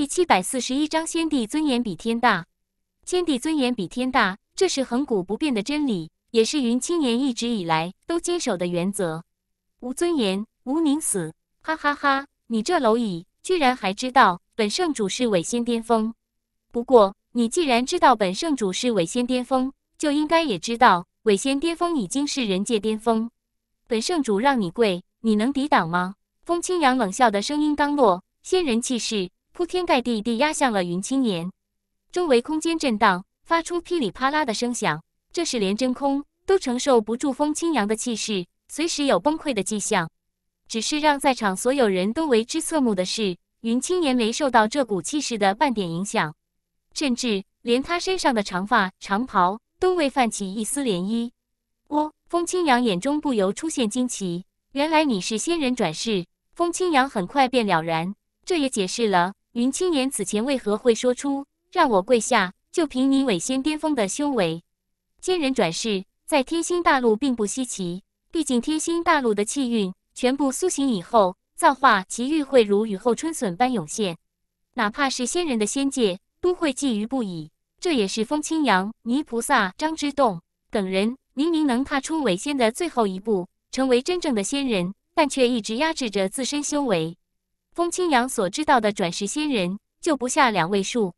第七百四十一章，先帝尊严比天大，先帝尊严比天大，这是恒古不变的真理，也是云青年一直以来都坚守的原则。无尊严，无宁死。哈哈哈！你这蝼蚁，居然还知道本圣主是伪仙巅峰。不过，你既然知道本圣主是伪仙巅峰，就应该也知道伪仙巅峰已经是人界巅峰。本圣主让你跪，你能抵挡吗？风清扬冷笑的声音刚落，仙人气势。铺天盖地地压向了云青年，周围空间震荡，发出噼里啪啦的声响。这是连真空都承受不住风清扬的气势，随时有崩溃的迹象。只是让在场所有人都为之侧目的是，云青年没受到这股气势的半点影响，甚至连他身上的长发、长袍都未泛起一丝涟漪。哦，风清扬眼中不由出现惊奇。原来你是仙人转世。风清扬很快便了然，这也解释了。云青年此前为何会说出让我跪下？就凭你伪仙巅峰的修为，仙人转世在天星大陆并不稀奇。毕竟天星大陆的气运全部苏醒以后，造化奇遇会如雨后春笋般涌现，哪怕是仙人的仙界都会觊觎不已。这也是风清扬、泥菩萨、张之洞等人明明能踏出伪仙的最后一步，成为真正的仙人，但却一直压制着自身修为。风清扬所知道的转世仙人就不下两位数，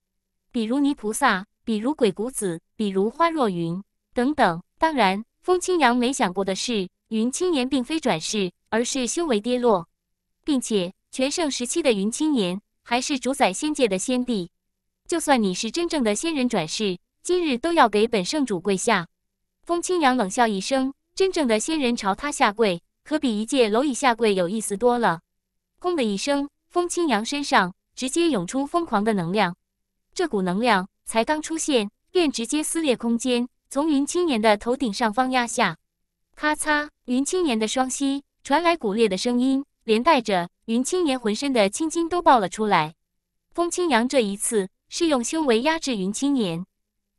比如泥菩萨，比如鬼谷子，比如花若云等等。当然，风清扬没想过的是，云清岩并非转世，而是修为跌落，并且全盛时期的云清岩还是主宰仙界的仙帝。就算你是真正的仙人转世，今日都要给本圣主跪下。风清扬冷笑一声，真正的仙人朝他下跪，可比一介蝼蚁下跪有意思多了。轰的一声，风清扬身上直接涌出疯狂的能量。这股能量才刚出现，便直接撕裂空间，从云青年的头顶上方压下。咔嚓，云青年的双膝传来骨裂的声音，连带着云青年浑身的青筋都爆了出来。风清扬这一次是用修为压制云青年，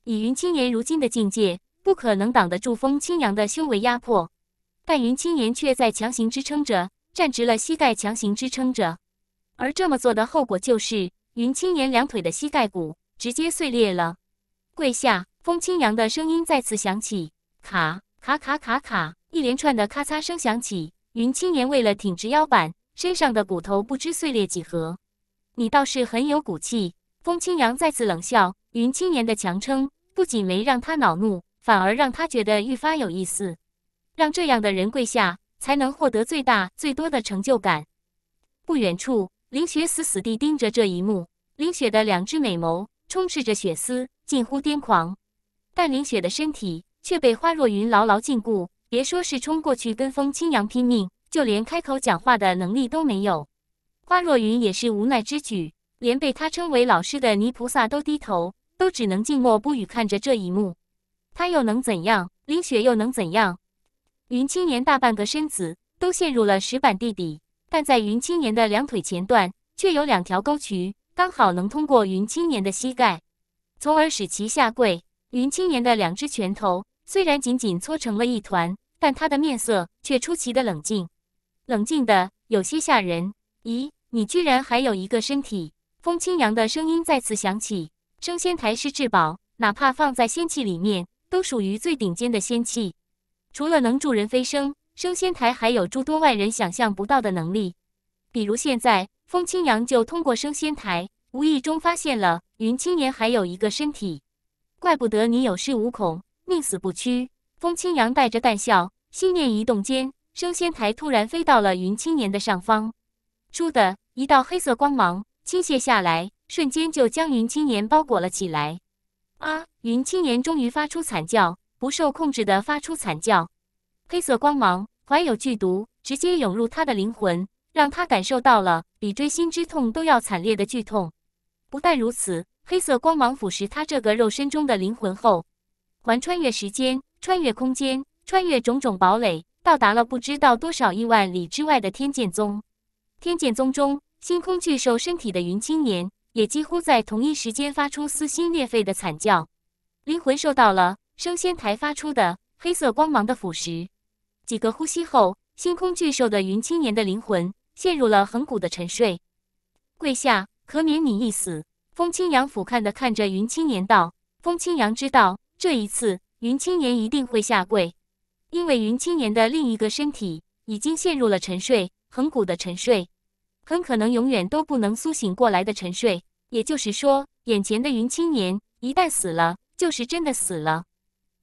以云青年如今的境界，不可能挡得住风清扬的修为压迫，但云青年却在强行支撑着。站直了，膝盖强行支撑着，而这么做的后果就是，云青岩两腿的膝盖骨直接碎裂了。跪下，风清扬的声音再次响起，卡卡卡卡卡，一连串的咔嚓声响起。云青岩为了挺直腰板，身上的骨头不知碎裂几何。你倒是很有骨气。风清扬再次冷笑，云青岩的强撑不仅没让他恼怒，反而让他觉得愈发有意思。让这样的人跪下。才能获得最大最多的成就感。不远处，林雪死死地盯着这一幕。林雪的两只美眸充斥着血丝，近乎癫狂。但林雪的身体却被花若云牢牢禁锢，别说是冲过去跟风清扬拼命，就连开口讲话的能力都没有。花若云也是无奈之举，连被他称为老师的泥菩萨都低头，都只能静默不语看着这一幕。他又能怎样？林雪又能怎样？云青年大半个身子都陷入了石板地底，但在云青年的两腿前段却有两条沟渠，刚好能通过云青年的膝盖，从而使其下跪。云青年的两只拳头虽然紧紧搓成了一团，但他的面色却出奇的冷静，冷静的有些吓人。咦，你居然还有一个身体？风清扬的声音再次响起。升仙台是至宝，哪怕放在仙器里面，都属于最顶尖的仙器。除了能助人飞升，升仙台还有诸多外人想象不到的能力。比如现在，风清扬就通过升仙台无意中发现了云青岩还有一个身体。怪不得你有恃无恐，宁死不屈。风清扬带着淡笑，心念一动间，升仙台突然飞到了云青岩的上方。倏的一道黑色光芒倾泻下来，瞬间就将云青岩包裹了起来。啊！云青岩终于发出惨叫。不受控制地发出惨叫，黑色光芒怀有剧毒，直接涌入他的灵魂，让他感受到了比锥心之痛都要惨烈的剧痛。不但如此，黑色光芒腐蚀他这个肉身中的灵魂后，还穿越时间、穿越空间、穿越种种堡垒，到达了不知道多少亿万里之外的天剑宗。天剑宗中，星空巨兽身体的云青年也几乎在同一时间发出撕心裂肺的惨叫，灵魂受到了。升仙台发出的黑色光芒的腐蚀，几个呼吸后，星空巨兽的云青年的灵魂陷入了恒古的沉睡。跪下，可免你一死。风清扬俯瞰的看着云青年道：“风清扬知道，这一次云青年一定会下跪，因为云青年的另一个身体已经陷入了沉睡，恒古的沉睡，很可能永远都不能苏醒过来的沉睡。也就是说，眼前的云青年一旦死了，就是真的死了。”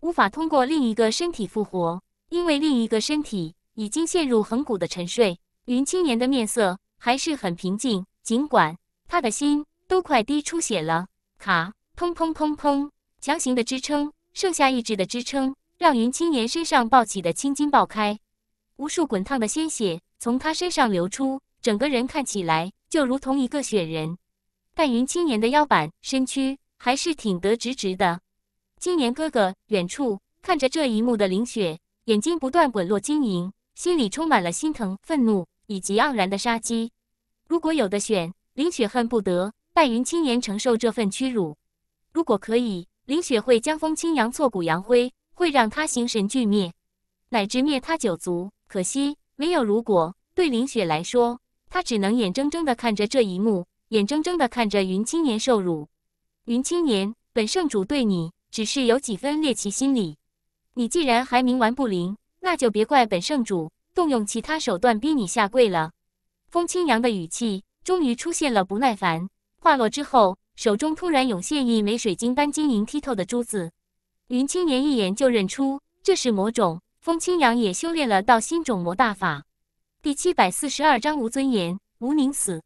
无法通过另一个身体复活，因为另一个身体已经陷入恒古的沉睡。云青年的面色还是很平静，尽管他的心都快滴出血了。卡砰砰砰砰，强行的支撑，剩下意志的支撑，让云青年身上暴起的青筋爆开，无数滚烫的鲜血从他身上流出，整个人看起来就如同一个雪人。但云青年的腰板、身躯还是挺得直直的。青年哥哥，远处看着这一幕的林雪，眼睛不断滚落晶莹，心里充满了心疼、愤怒以及盎然的杀机。如果有的选，林雪恨不得拜云青年承受这份屈辱。如果可以，林雪会将风清扬挫骨扬灰，会让他形神俱灭，乃至灭他九族。可惜没有。如果对林雪来说，他只能眼睁睁地看着这一幕，眼睁睁地看着云青年受辱。云青年，本圣主对你。只是有几分猎奇心理，你既然还冥顽不灵，那就别怪本圣主动用其他手段逼你下跪了。风清扬的语气终于出现了不耐烦，话落之后，手中突然涌现一枚水晶般晶莹剔透的珠子。云青岩一眼就认出，这是魔种。风清扬也修炼了道心种魔大法。第七百四十二章无尊严，无宁死。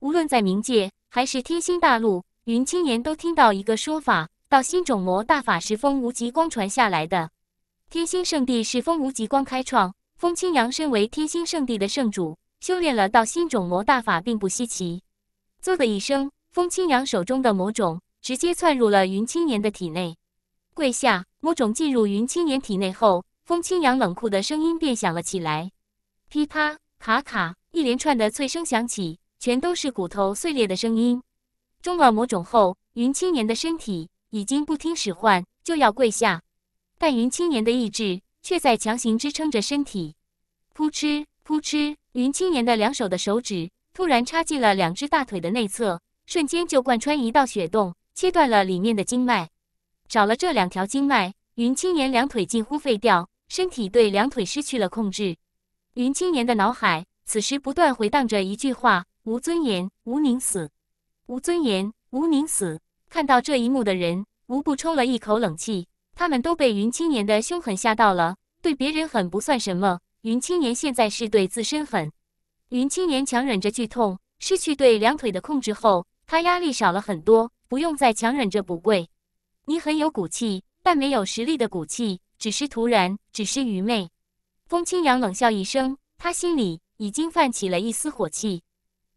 无论在冥界还是天星大陆，云青岩都听到一个说法。道心种魔大法是风无极光传下来的。天心圣地是风无极光开创。风清扬身为天心圣地的圣主，修炼了道心种魔大法并不稀奇。嗖的一声，风清扬手中的魔种直接窜入了云青年的体内。跪下，魔种进入云青年体内后，风清扬冷酷的声音便响了起来。噼啪、卡卡，一连串的脆声响起，全都是骨头碎裂的声音。中了魔种后，云青年的身体。已经不听使唤，就要跪下，但云青年的意志却在强行支撑着身体。扑哧扑哧，云青年的两手的手指突然插进了两只大腿的内侧，瞬间就贯穿一道血洞，切断了里面的经脉。少了这两条经脉，云青年两腿近乎废掉，身体对两腿失去了控制。云青年的脑海此时不断回荡着一句话：无尊严，无宁死；无尊严，无宁死。看到这一幕的人，无不抽了一口冷气。他们都被云青年的凶狠吓到了。对别人狠不算什么，云青年现在是对自身狠。云青年强忍着剧痛，失去对两腿的控制后，他压力少了很多，不用再强忍着不跪。你很有骨气，但没有实力的骨气，只是徒然，只是愚昧。风清扬冷笑一声，他心里已经泛起了一丝火气。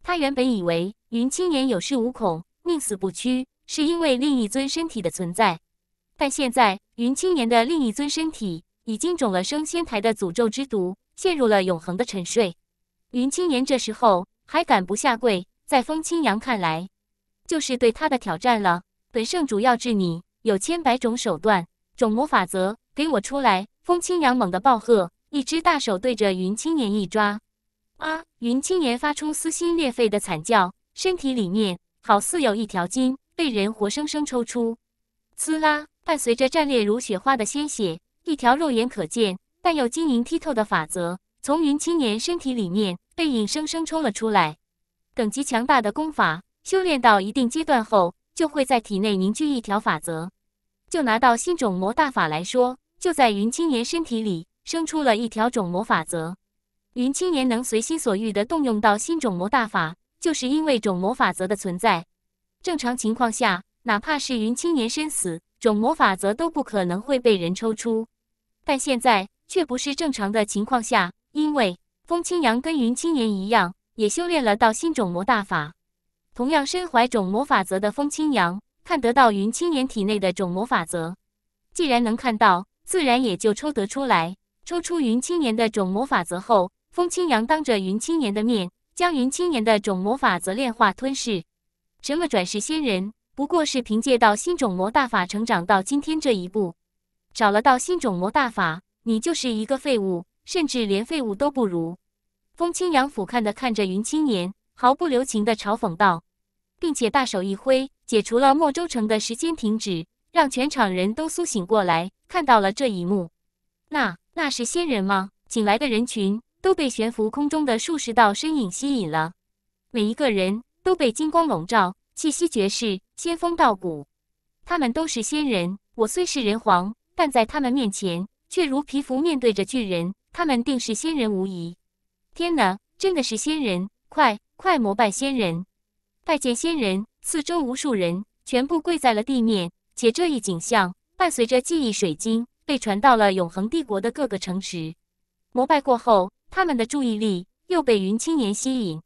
他原本以为云青年有恃无恐，宁死不屈。是因为另一尊身体的存在，但现在云青年的另一尊身体已经中了升仙台的诅咒之毒，陷入了永恒的沉睡。云青年这时候还敢不下跪，在风清扬看来，就是对他的挑战了。本圣主要治你，有千百种手段，种魔法则给我出来！风清扬猛地暴喝，一只大手对着云青年一抓，啊！云青年发出撕心裂肺的惨叫，身体里面好似有一条筋。被人活生生抽出，呲啦！伴随着战裂如雪花的鲜血，一条肉眼可见但又晶莹剔透的法则从云青年身体里面被硬生生抽了出来。等级强大的功法修炼到一定阶段后，就会在体内凝聚一条法则。就拿到新种魔大法来说，就在云青年身体里生出了一条种魔法则。云青年能随心所欲地动用到新种魔大法，就是因为种魔法则的存在。正常情况下，哪怕是云青年身死，种魔法则都不可能会被人抽出。但现在却不是正常的情况下，因为风清扬跟云青年一样，也修炼了道心种魔大法，同样身怀种魔法则的风清扬，看得到云青年体内的种魔法则，既然能看到，自然也就抽得出来。抽出云青年的种魔法则后，风清扬当着云青年的面，将云青年的种魔法则炼化吞噬。什么转世仙人？不过是凭借道心种魔大法成长到今天这一步。找了道心种魔大法，你就是一个废物，甚至连废物都不如。风清扬俯瞰的看着云青年，毫不留情的嘲讽道，并且大手一挥，解除了莫州城的时间停止，让全场人都苏醒过来，看到了这一幕。那那是仙人吗？醒来的人群都被悬浮空中的数十道身影吸引了，每一个人。都被金光笼罩，气息绝世，仙风道骨。他们都是仙人。我虽是人皇，但在他们面前却如皮肤面对着巨人。他们定是仙人无疑。天哪，真的是仙人！快快膜拜仙人，拜见仙人！四周无数人全部跪在了地面，且这一景象伴随着记忆水晶被传到了永恒帝国的各个城池。膜拜过后，他们的注意力又被云青年吸引。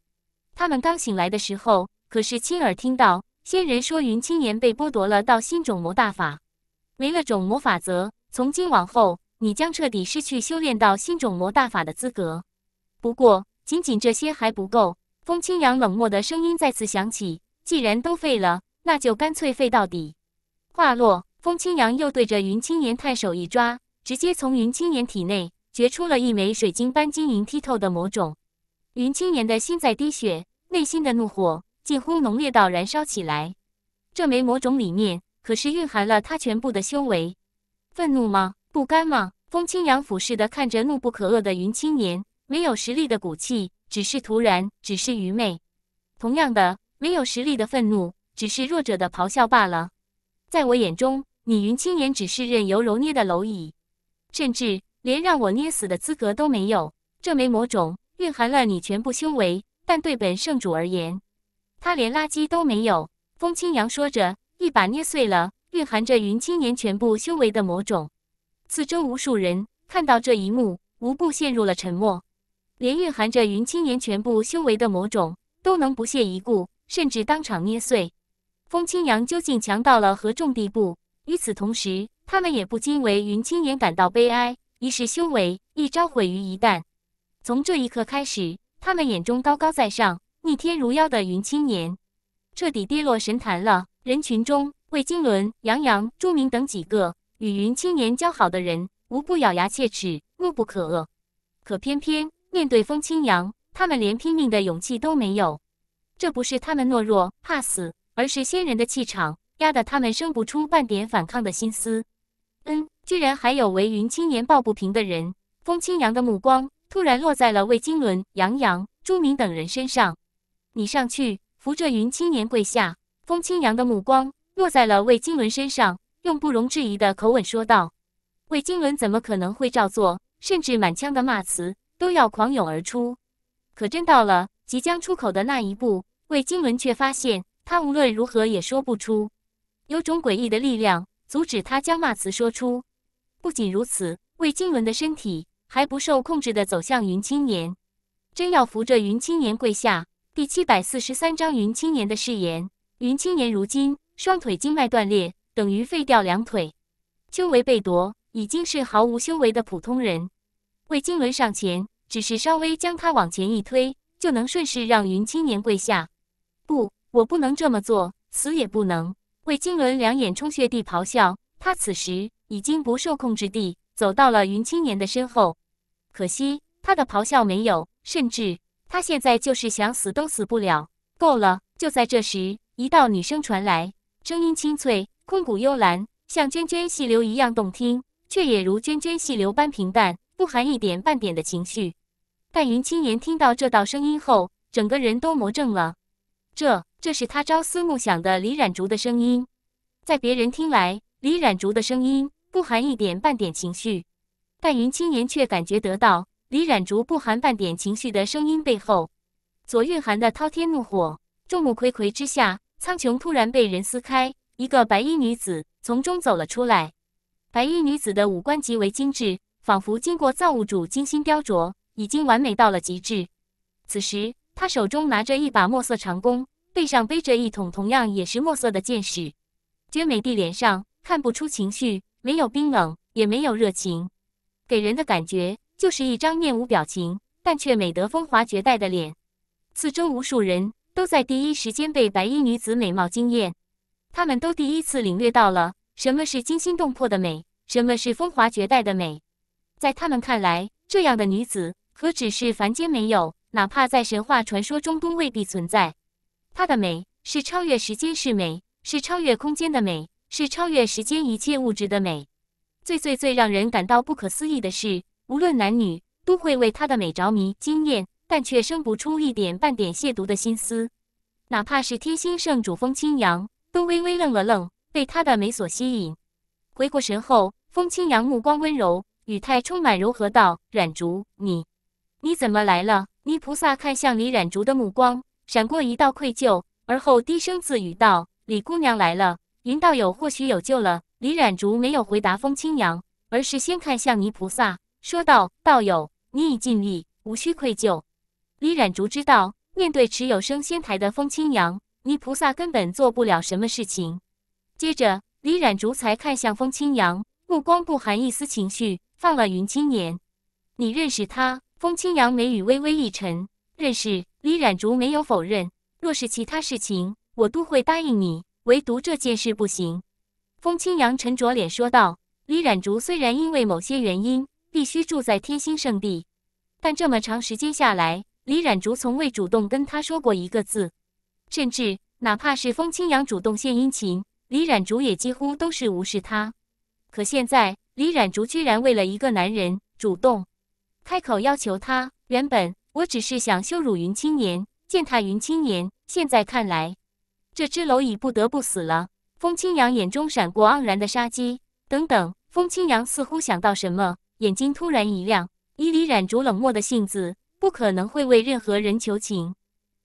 他们刚醒来的时候，可是亲耳听到仙人说：“云青年被剥夺了道心种魔大法，没了种魔法则，从今往后你将彻底失去修炼道心种魔大法的资格。”不过，仅仅这些还不够。风清扬冷漠的声音再次响起：“既然都废了，那就干脆废到底。”话落，风清扬又对着云青年探手一抓，直接从云青年体内掘出了一枚水晶般晶莹剔透的魔种。云青年的心在滴血，内心的怒火近乎浓烈到燃烧起来。这枚魔种里面可是蕴含了他全部的修为。愤怒吗？不甘吗？风清扬俯视地看着怒不可遏的云青年，没有实力的骨气，只是徒然，只是愚昧。同样的，没有实力的愤怒，只是弱者的咆哮罢了。在我眼中，你云青年只是任由揉捏的蝼蚁，甚至连让我捏死的资格都没有。这枚魔种。蕴含了你全部修为，但对本圣主而言，他连垃圾都没有。风清扬说着，一把捏碎了蕴含着云青岩全部修为的魔种。四周无数人看到这一幕，无不陷入了沉默。连蕴含着云青岩全部修为的魔种都能不屑一顾，甚至当场捏碎。风清扬究竟强到了何种地步？与此同时，他们也不禁为云青岩感到悲哀：一世修为，一朝毁于一旦。从这一刻开始，他们眼中高高在上、逆天如妖的云青年，彻底跌落神坛了。人群中，魏金轮、杨洋、朱明等几个与云青年交好的人，无不咬牙切齿、怒不可遏。可偏偏面对风清扬，他们连拼命的勇气都没有。这不是他们懦弱怕死，而是仙人的气场压得他们生不出半点反抗的心思。嗯，居然还有为云青年抱不平的人，风清扬的目光。突然落在了魏金轮、杨洋、朱明等人身上。你上去扶着云青年跪下。风清扬的目光落在了魏金轮身上，用不容置疑的口吻说道：“魏金轮怎么可能会照做？甚至满腔的骂词都要狂涌而出。可真到了即将出口的那一步，魏金轮却发现他无论如何也说不出，有种诡异的力量阻止他将骂词说出。不仅如此，魏金轮的身体……还不受控制地走向云青年，真要扶着云青年跪下。第七百四十三章云青年的誓言。云青年如今双腿经脉断裂，等于废掉两腿，修为被夺，已经是毫无修为的普通人。魏金伦上前，只是稍微将他往前一推，就能顺势让云青年跪下。不，我不能这么做，死也不能。魏金伦两眼充血地咆哮，他此时已经不受控制地。走到了云青年的身后，可惜他的咆哮没有，甚至他现在就是想死都死不了。够了！就在这时，一道女声传来，声音清脆、空谷幽兰，像涓涓细流一样动听，却也如涓涓细流般平淡，不含一点半点的情绪。但云青年听到这道声音后，整个人都魔怔了。这，这是他朝思暮想的李染竹的声音。在别人听来，李染竹的声音。不含一点半点情绪，但云青言却感觉得到，李冉竹不含半点情绪的声音背后，所蕴含的滔天怒火。众目睽睽之下，苍穹突然被人撕开，一个白衣女子从中走了出来。白衣女子的五官极为精致，仿佛经过造物主精心雕琢，已经完美到了极致。此时，她手中拿着一把墨色长弓，背上背着一桶同样也是墨色的箭矢。绝美帝脸上看不出情绪。没有冰冷，也没有热情，给人的感觉就是一张面无表情，但却美得风华绝代的脸。四周无数人都在第一时间被白衣女子美貌惊艳，他们都第一次领略到了什么是惊心动魄的美，什么是风华绝代的美。在他们看来，这样的女子可只是凡间没有，哪怕在神话传说中都未必存在。她的美是超越时间是美，是超越空间的美。是超越时间一切物质的美。最最最让人感到不可思议的是，无论男女，都会为她的美着迷、惊艳，但却生不出一点半点亵渎的心思。哪怕是天心圣主风清扬，都微微愣了愣，被她的美所吸引。回过神后，风清扬目光温柔，语态充满柔和，道：“染竹，你你怎么来了？”泥菩萨看向李染竹的目光闪过一道愧疚，而后低声自语道：“李姑娘来了。”云道友或许有救了。李染竹没有回答风清扬，而是先看向泥菩萨，说道：“道友，你已尽力，无需愧疚。”李染竹知道，面对持有升仙台的风清扬，泥菩萨根本做不了什么事情。接着，李染竹才看向风清扬，目光不含一丝情绪：“放了云青年，你认识他？”风清扬眉宇微微一沉：“认识。”李染竹没有否认。若是其他事情，我都会答应你。唯独这件事不行。风清扬沉着脸说道：“李染竹虽然因为某些原因必须住在天星圣地，但这么长时间下来，李染竹从未主动跟他说过一个字，甚至哪怕是风清扬主动献殷勤，李染竹也几乎都是无视他。可现在，李染竹居然为了一个男人主动开口要求他。原本我只是想羞辱云青年，践踏云青年，现在看来。”这只蝼蚁不得不死了。风清扬眼中闪过盎然的杀机。等等，风清扬似乎想到什么，眼睛突然一亮。以李染竹冷漠的性子，不可能会为任何人求情，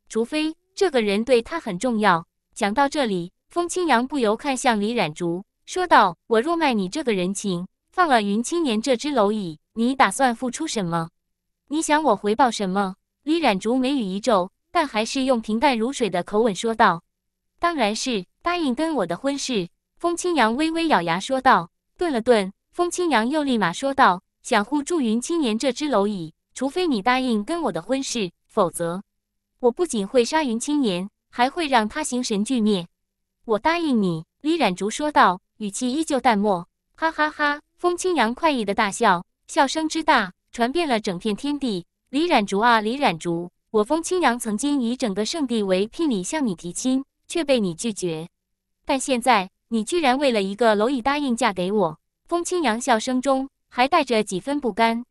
除非这个人对他很重要。讲到这里，风清扬不由看向李染竹，说道：“我若卖你这个人情，放了云青年这只蝼蚁，你打算付出什么？你想我回报什么？”李染竹眉宇一皱，但还是用平淡如水的口吻说道。当然是答应跟我的婚事。风清扬微微咬牙说道，顿了顿，风清扬又立马说道：“想护住云青年这只蝼蚁，除非你答应跟我的婚事，否则我不仅会杀云青年，还会让他形神俱灭。”我答应你。”李冉竹说道，语气依旧淡漠。哈哈哈！风清扬快意的大笑，笑声之大，传遍了整片天地。李冉竹啊，李冉竹，我风清扬曾经以整个圣地为聘礼向你提亲。却被你拒绝，但现在你居然为了一个蝼蚁答应嫁给我？风清扬笑声中还带着几分不甘。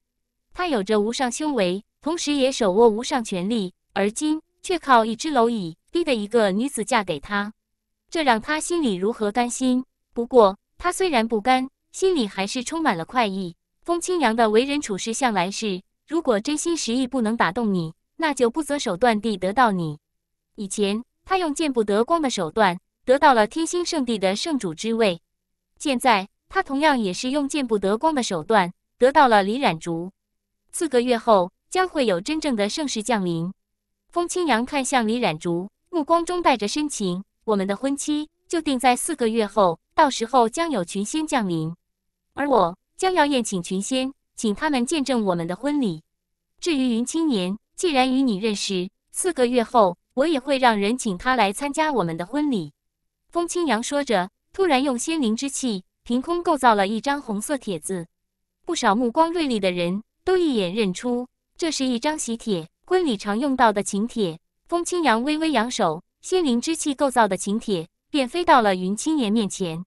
他有着无上修为，同时也手握无上权力，而今却靠一只蝼蚁逼得一个女子嫁给他，这让他心里如何甘心？不过他虽然不甘，心里还是充满了快意。风清扬的为人处事向来是：如果真心实意不能打动你，那就不择手段地得到你。以前。他用见不得光的手段得到了天星圣地的圣主之位，现在他同样也是用见不得光的手段得到了李染竹。四个月后将会有真正的盛世降临。风清扬看向李染竹，目光中带着深情。我们的婚期就定在四个月后，到时候将有群仙降临，而我将要宴请群仙，请他们见证我们的婚礼。至于云青年，既然与你认识，四个月后。我也会让人请他来参加我们的婚礼。”风清扬说着，突然用仙灵之气凭空构造了一张红色帖子。不少目光锐利的人都一眼认出，这是一张喜帖，婚礼常用到的请帖。风清扬微微扬手，仙灵之气构造的请帖便飞到了云青岩面前。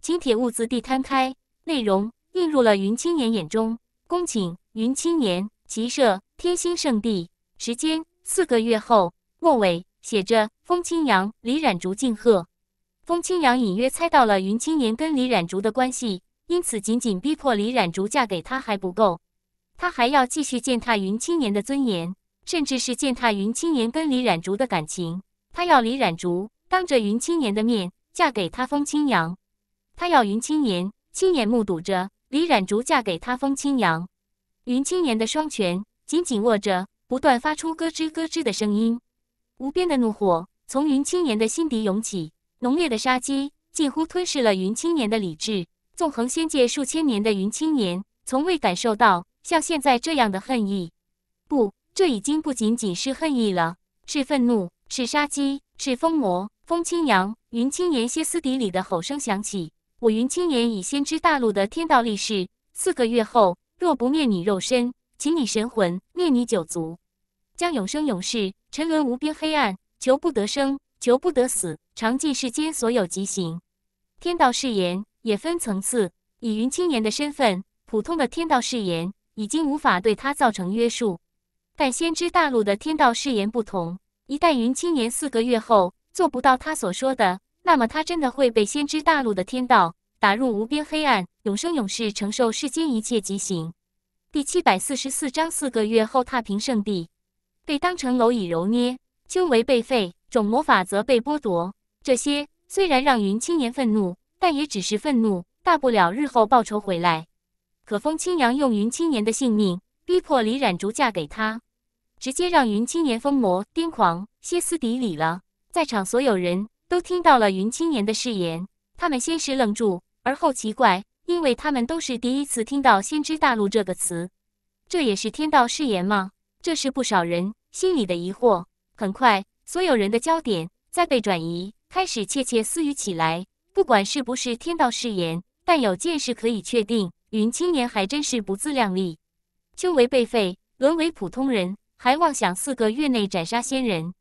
请帖兀自地摊开，内容映入了云青岩眼中：“恭请云青岩，骑射天心圣地，时间四个月后。”末尾写着“风清扬李染竹敬贺”。风清扬隐约猜到了云青年跟李染竹的关系，因此仅仅逼迫李染竹嫁给他还不够，他还要继续践踏云青年的尊严，甚至是践踏云青年跟李染竹的感情。他要李染竹当着云青年的面嫁给他风清扬，他要云青年亲眼目睹着李染竹嫁给他风清扬。云青年的双拳紧紧握着，不断发出咯吱咯吱的声音。无边的怒火从云青年的心底涌起，浓烈的杀机近乎吞噬了云青年的理智。纵横仙界数千年的云青年，从未感受到像现在这样的恨意。不，这已经不仅仅是恨意了，是愤怒，是杀机，是疯魔。风清扬，云青年歇斯底里的吼声响起：“我云青年已先知大陆的天道立誓，四个月后若不灭你肉身，请你神魂灭你九族，将永生永世。”沉沦无边黑暗，求不得生，求不得死，尝尽世间所有极刑。天道誓言也分层次。以云青年的身份，普通的天道誓言已经无法对他造成约束。但先知大陆的天道誓言不同。一旦云青年四个月后做不到他所说的，那么他真的会被先知大陆的天道打入无边黑暗，永生永世承受世间一切极刑。第七百四十四章：四个月后踏平圣地。被当成蝼蚁揉捏，修为被废，种魔法则被剥夺。这些虽然让云青年愤怒，但也只是愤怒，大不了日后报仇回来。可风清扬用云青年的性命逼迫李染竹嫁给他，直接让云青年疯魔癫狂、歇斯底里了。在场所有人都听到了云青年的誓言，他们先是愣住，而后奇怪，因为他们都是第一次听到“先知大陆”这个词。这也是天道誓言吗？这是不少人。心里的疑惑很快，所有人的焦点在被转移，开始窃窃私语起来。不管是不是天道誓言，但有件事可以确定：云青年还真是不自量力。修为被废，沦为普通人，还妄想四个月内斩杀仙人。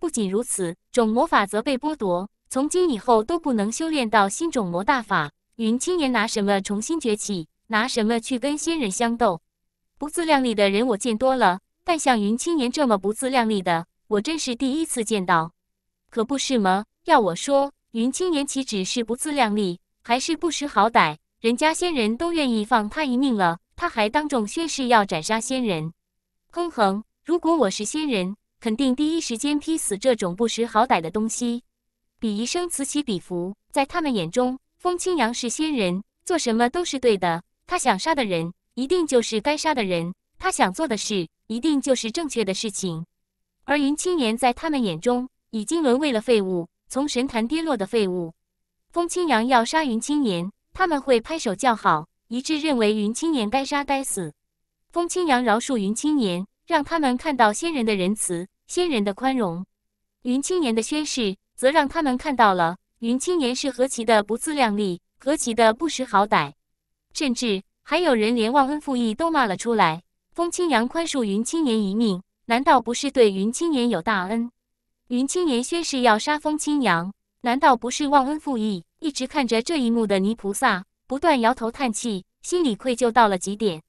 不仅如此，种魔法则被剥夺，从今以后都不能修炼到新种魔大法。云青年拿什么重新崛起？拿什么去跟仙人相斗？不自量力的人我见多了。但像云青岩这么不自量力的，我真是第一次见到，可不是吗？要我说，云青岩岂止是不自量力，还是不识好歹。人家仙人都愿意放他一命了，他还当众宣誓要斩杀仙人。哼哼，如果我是仙人，肯定第一时间劈死这种不识好歹的东西。比一声此起彼伏，在他们眼中，风清扬是仙人，做什么都是对的。他想杀的人，一定就是该杀的人；他想做的事。一定就是正确的事情，而云青年在他们眼中已经沦为了废物，从神坛跌落的废物。风清扬要杀云青年，他们会拍手叫好，一致认为云青年该杀该死。风清扬饶恕云青年，让他们看到仙人的仁慈，仙人的宽容。云青年的宣誓，则让他们看到了云青年是何其的不自量力，何其的不识好歹，甚至还有人连忘恩负义都骂了出来。风清扬宽恕云青岩一命，难道不是对云青岩有大恩？云青岩宣誓要杀风清扬，难道不是忘恩负义？一直看着这一幕的泥菩萨不断摇头叹气，心里愧疚到了极点。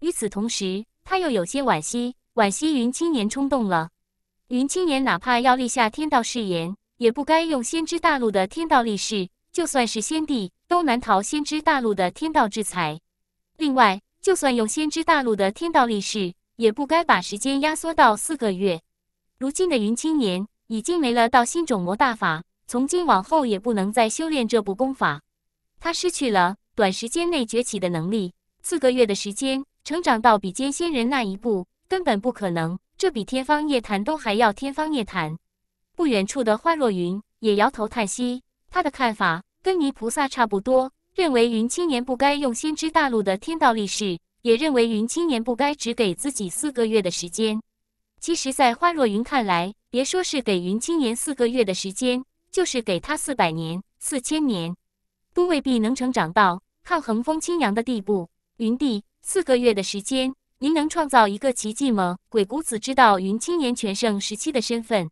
与此同时，他又有些惋惜，惋惜云青岩冲动了。云青岩哪怕要立下天道誓言，也不该用先知大陆的天道立誓。就算是先帝，都难逃先知大陆的天道制裁。另外。就算用先知大陆的天道力士，也不该把时间压缩到四个月。如今的云青年已经没了道心种魔大法，从今往后也不能再修炼这部功法。他失去了短时间内崛起的能力，四个月的时间成长到比肩仙人那一步，根本不可能。这比天方夜谭都还要天方夜谭。不远处的花若云也摇头叹息，他的看法跟泥菩萨差不多。认为云青年不该用先知大陆的天道历史，也认为云青年不该只给自己四个月的时间。其实，在花若云看来，别说是给云青年四个月的时间，就是给他四百年、四千年，都未必能成长到抗衡风清扬的地步。云帝，四个月的时间，您能创造一个奇迹吗？鬼谷子知道云青年全盛时期的身份，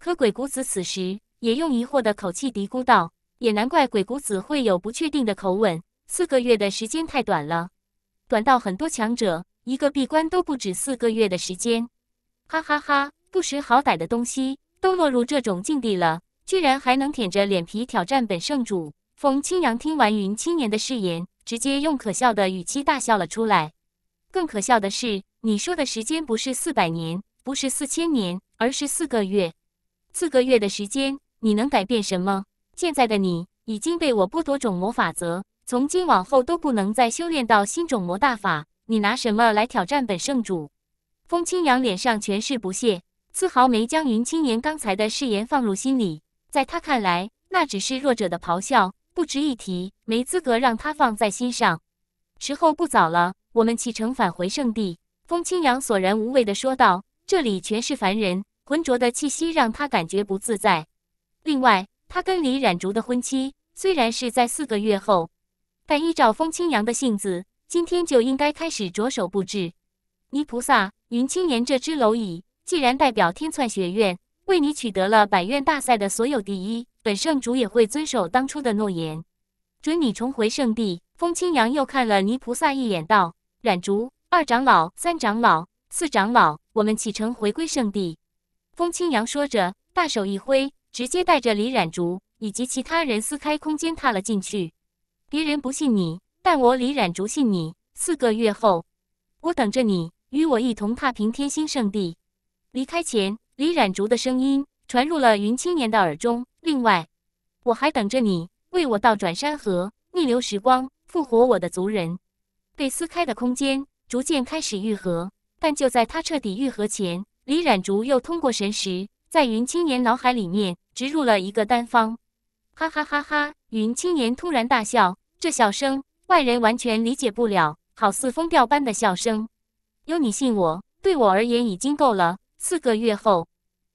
可鬼谷子此时也用疑惑的口气嘀咕道。也难怪鬼谷子会有不确定的口吻。四个月的时间太短了，短到很多强者一个闭关都不止四个月的时间。哈哈哈！不识好歹的东西都落入这种境地了，居然还能舔着脸皮挑战本圣主！风清扬听完云青年的誓言，直接用可笑的语气大笑了出来。更可笑的是，你说的时间不是四百年，不是四千年，而是四个月。四个月的时间，你能改变什么？现在的你已经被我剥夺种魔法则，从今往后都不能再修炼到新种魔大法。你拿什么来挑战本圣主？风清扬脸上全是不屑，丝毫没将云青年刚才的誓言放入心里。在他看来，那只是弱者的咆哮，不值一提，没资格让他放在心上。时候不早了，我们启程返回圣地。风清扬索然无味地说道：“这里全是凡人，浑浊的气息让他感觉不自在。另外。”他跟李染竹的婚期虽然是在四个月后，但依照风清扬的性子，今天就应该开始着手布置。泥菩萨，云青岩这只蝼蚁，既然代表天窜学院为你取得了百院大赛的所有第一，本圣主也会遵守当初的诺言，准你重回圣地。风清扬又看了泥菩萨一眼，道：“染竹，二长老、三长老、四长老，我们启程回归圣地。”风清扬说着，大手一挥。直接带着李染竹以及其他人撕开空间踏了进去。别人不信你，但我李染竹信你。四个月后，我等着你与我一同踏平天星圣地。离开前，李染竹的声音传入了云青年的耳中。另外，我还等着你为我倒转山河，逆流时光，复活我的族人。被撕开的空间逐渐开始愈合，但就在他彻底愈合前，李染竹又通过神识在云青年脑海里面。植入了一个单方，哈哈哈哈！云青年突然大笑，这笑声外人完全理解不了，好似疯掉般的笑声。有你信我，对我而言已经够了。四个月后，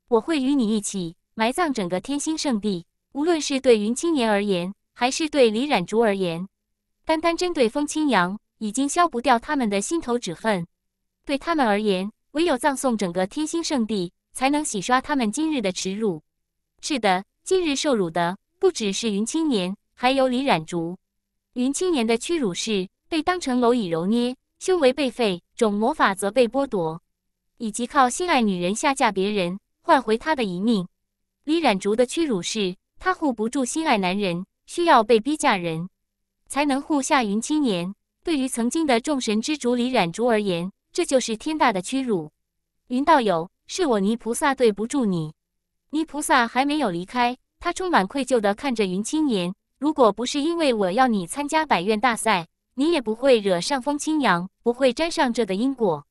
我会与你一起埋葬整个天星圣地。无论是对云青年而言，还是对李染竹而言，单单针对风清扬，已经消不掉他们的心头之恨。对他们而言，唯有葬送整个天星圣地，才能洗刷他们今日的耻辱。是的，今日受辱的不只是云青年，还有李染竹。云青年的屈辱是被当成蝼蚁揉捏，修为被废，种魔法则被剥夺，以及靠心爱女人下嫁别人换回他的一命。李染竹的屈辱是他护不住心爱男人，需要被逼嫁人，才能护下云青年。对于曾经的众神之主李染竹而言，这就是天大的屈辱。云道友，是我泥菩萨对不住你。泥菩萨还没有离开，他充满愧疚地看着云青岩。如果不是因为我要你参加百院大赛，你也不会惹上风清扬，不会沾上这的因果。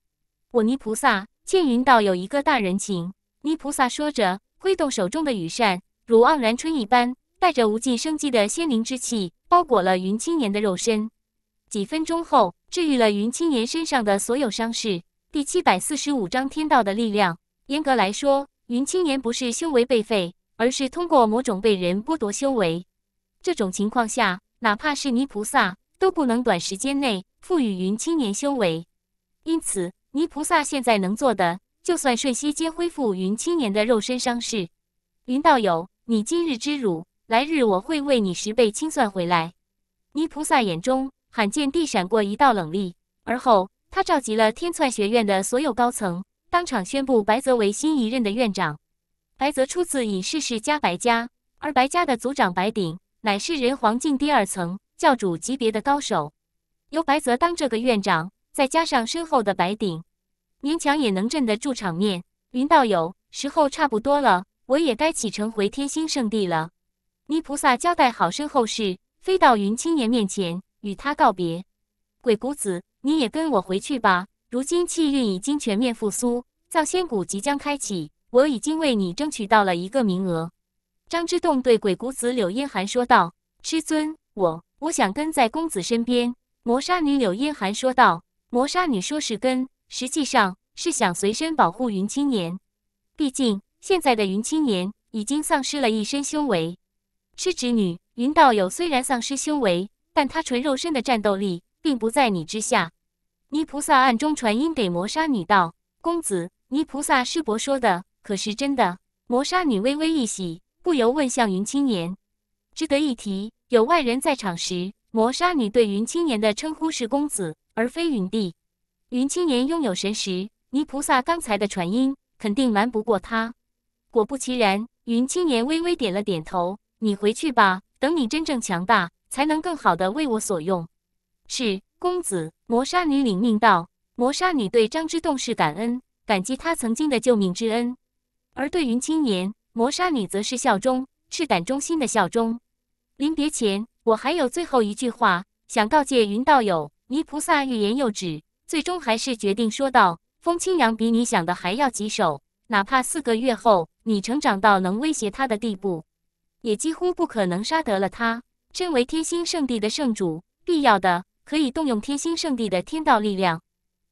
我泥菩萨欠云道有一个大人情。泥菩萨说着，挥动手中的羽扇，如盎然春一般，带着无尽生机的仙灵之气，包裹了云青岩的肉身。几分钟后，治愈了云青岩身上的所有伤势。第七百四十五章天道的力量。严格来说。云青年不是修为被废，而是通过某种被人剥夺修为。这种情况下，哪怕是泥菩萨都不能短时间内赋予云青年修为。因此，泥菩萨现在能做的，就算瞬息间恢复云青年的肉身伤势。云道友，你今日之辱，来日我会为你十倍清算回来。泥菩萨眼中罕见地闪过一道冷厉，而后他召集了天篡学院的所有高层。当场宣布白泽为新一任的院长。白泽出自隐世世家白家，而白家的族长白顶乃是人皇境第二层教主级别的高手。由白泽当这个院长，再加上身后的白顶，勉强也能镇得住场面。云道友，时候差不多了，我也该启程回天心圣地了。泥菩萨交代好身后事，飞到云青岩面前与他告别。鬼谷子，你也跟我回去吧。如今气运已经全面复苏，造仙谷即将开启，我已经为你争取到了一个名额。张之洞对鬼谷子柳烟寒说道：“师尊，我我想跟在公子身边。”魔刹女柳烟寒说道：“魔刹女说是跟，实际上是想随身保护云青年。毕竟现在的云青年已经丧失了一身修为。师侄女，云道友虽然丧失修为，但他纯肉身的战斗力并不在你之下。”泥菩萨暗中传音给磨砂女道：“公子，泥菩萨师伯说的可是真的？”磨砂女微微一喜，不由问向云青年：“值得一提，有外人在场时，磨砂女对云青年的称呼是公子，而非云帝。”云青年拥有神识，泥菩萨刚才的传音肯定瞒不过他。果不其然，云青年微微点了点头：“你回去吧，等你真正强大，才能更好的为我所用。”是。公子，魔杀女领命道。魔杀女对张之洞是感恩，感激他曾经的救命之恩；而对云青年，魔杀女则是效忠，赤胆忠心的效忠。临别前，我还有最后一句话，想告诫云道友。泥菩萨欲言又止，最终还是决定说道：“风清扬比你想的还要棘手。哪怕四个月后，你成长到能威胁他的地步，也几乎不可能杀得了他。身为天心圣地的圣主，必要的。”可以动用天心圣地的天道力量。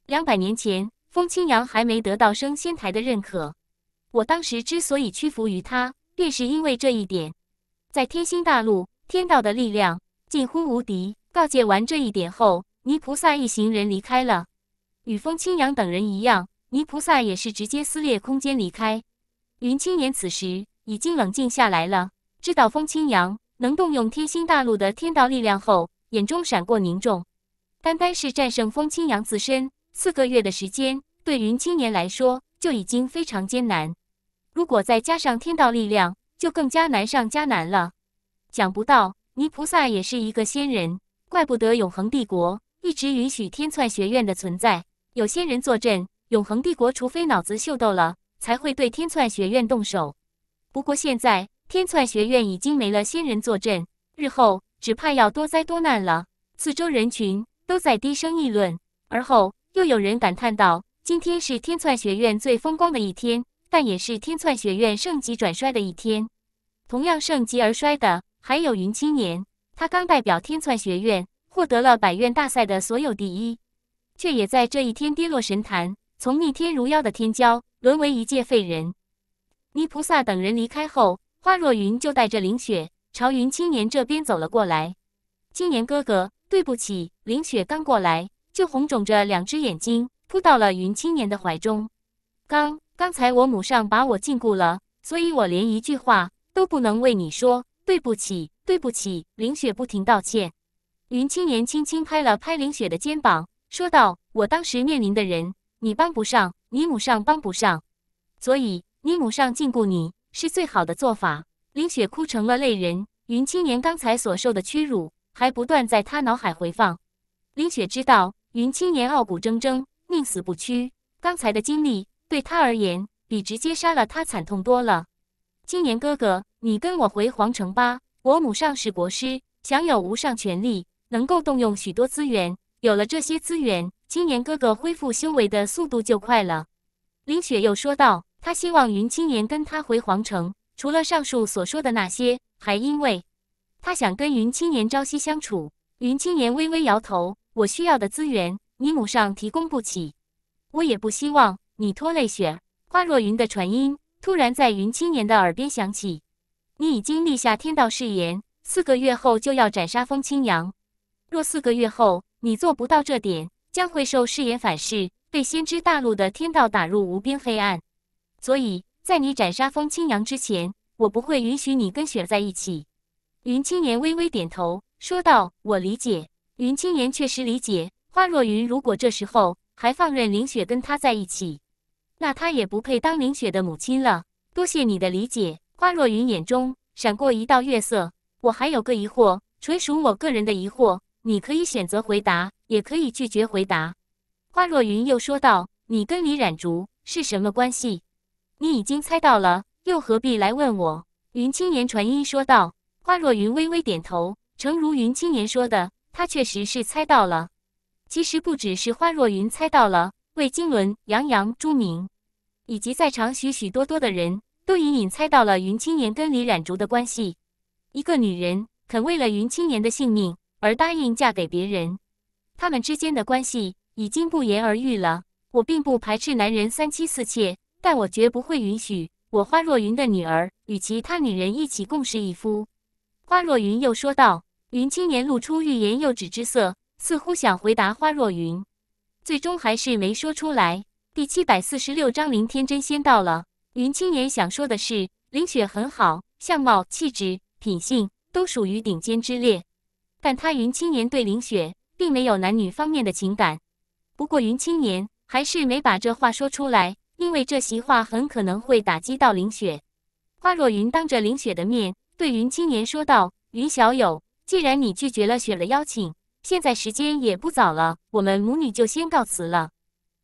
两百年前，风清扬还没得到升仙台的认可。我当时之所以屈服于他，便是因为这一点。在天星大陆，天道的力量近乎无敌。告诫完这一点后，泥菩萨一行人离开了。与风清扬等人一样，泥菩萨也是直接撕裂空间离开。云青岩此时已经冷静下来了，知道风清扬能动用天星大陆的天道力量后。眼中闪过凝重，单单是战胜风清扬自身四个月的时间，对云青年来说就已经非常艰难。如果再加上天道力量，就更加难上加难了。想不到泥菩萨也是一个仙人，怪不得永恒帝国一直允许天篡学院的存在。有仙人坐镇，永恒帝国除非脑子秀逗了，才会对天篡学院动手。不过现在天篡学院已经没了仙人坐镇，日后。只怕要多灾多难了。四周人群都在低声议论，而后又有人感叹道：“今天是天篡学院最风光的一天，但也是天篡学院盛极转衰的一天。同样盛极而衰的还有云青年。他刚代表天篡学院获得了百院大赛的所有第一，却也在这一天跌落神坛，从逆天如妖的天骄沦为一介废人。”泥菩萨等人离开后，花若云就带着凌雪。朝云青年这边走了过来。青年哥哥，对不起。林雪刚过来就红肿着两只眼睛，扑到了云青年的怀中。刚刚才我母上把我禁锢了，所以我连一句话都不能为你说。对不起，对不起。林雪不停道歉。云青年轻轻拍了拍林雪的肩膀，说道：“我当时面临的人，你帮不上，你母上帮不上，所以你母上禁锢你是最好的做法。”林雪哭成了泪人，云青年刚才所受的屈辱还不断在他脑海回放。林雪知道云青年傲骨铮铮，宁死不屈。刚才的经历对他而言，比直接杀了他惨痛多了。青年哥哥，你跟我回皇城吧。我母上是国师，享有无上权力，能够动用许多资源。有了这些资源，青年哥哥恢复修为的速度就快了。林雪又说道，她希望云青年跟他回皇城。除了上述所说的那些，还因为他想跟云青年朝夕相处。云青年微微摇头：“我需要的资源，你母上提供不起，我也不希望你拖累雪。”花若云的传音突然在云青年的耳边响起：“你已经立下天道誓言，四个月后就要斩杀风清扬。若四个月后你做不到这点，将会受誓言反噬，被先知大陆的天道打入无边黑暗。所以。”在你斩杀风清扬之前，我不会允许你跟雪在一起。云青言微微点头说道：“我理解。”云青言确实理解。花若云如果这时候还放任林雪跟他在一起，那他也不配当林雪的母亲了。多谢你的理解。花若云眼中闪过一道月色。我还有个疑惑，纯属我个人的疑惑，你可以选择回答，也可以拒绝回答。花若云又说道：“你跟李染竹是什么关系？”你已经猜到了，又何必来问我？云青言传音说道。花若云微微点头。诚如云青言说的，她确实是猜到了。其实不只是花若云猜到了，魏金轮、杨洋、朱明，以及在场许许多多的人，都隐隐猜到了云青言跟李染竹的关系。一个女人肯为了云青年的性命而答应嫁给别人，他们之间的关系已经不言而喻了。我并不排斥男人三妻四妾。但我绝不会允许我花若云的女儿与其他女人一起共侍一夫。花若云又说道。云青年露出欲言又止之色，似乎想回答花若云，最终还是没说出来。第七百四十六章林天真先到了。云青年想说的是林雪很好，相貌、气质、品性都属于顶尖之列。但他云青年对林雪并没有男女方面的情感。不过云青年还是没把这话说出来。因为这席话很可能会打击到林雪，花若云当着林雪的面对云青年说道：“云小友，既然你拒绝了雪的邀请，现在时间也不早了，我们母女就先告辞了。”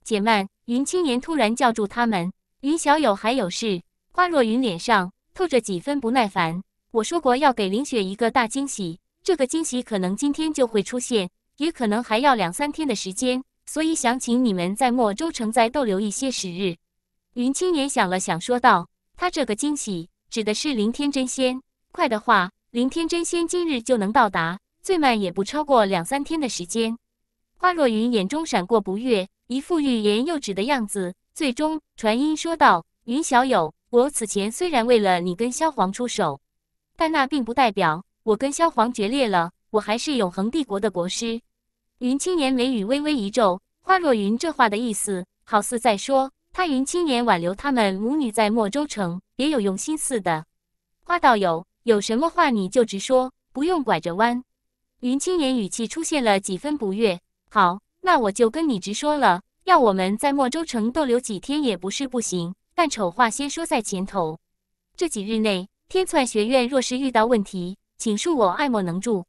且慢，云青年突然叫住他们：“云小友还有事。”花若云脸上透着几分不耐烦：“我说过要给林雪一个大惊喜，这个惊喜可能今天就会出现，也可能还要两三天的时间，所以想请你们在莫州城再逗留一些时日。”云青年想了想，说道：“他这个惊喜指的是凌天真仙，快的话，凌天真仙今日就能到达，最慢也不超过两三天的时间。”花若云眼中闪过不悦，一副欲言又止的样子，最终传音说道：“云小友，我此前虽然为了你跟萧皇出手，但那并不代表我跟萧皇决裂了，我还是永恒帝国的国师。”云青年眉宇微微一皱，花若云这话的意思，好似在说。他云青年挽留他们母女在莫州城，别有用心似的。花道友，有什么话你就直说，不用拐着弯。云青年语气出现了几分不悦。好，那我就跟你直说了。要我们在莫州城逗留几天也不是不行，但丑话先说在前头。这几日内，天窜学院若是遇到问题，请恕我爱莫能助。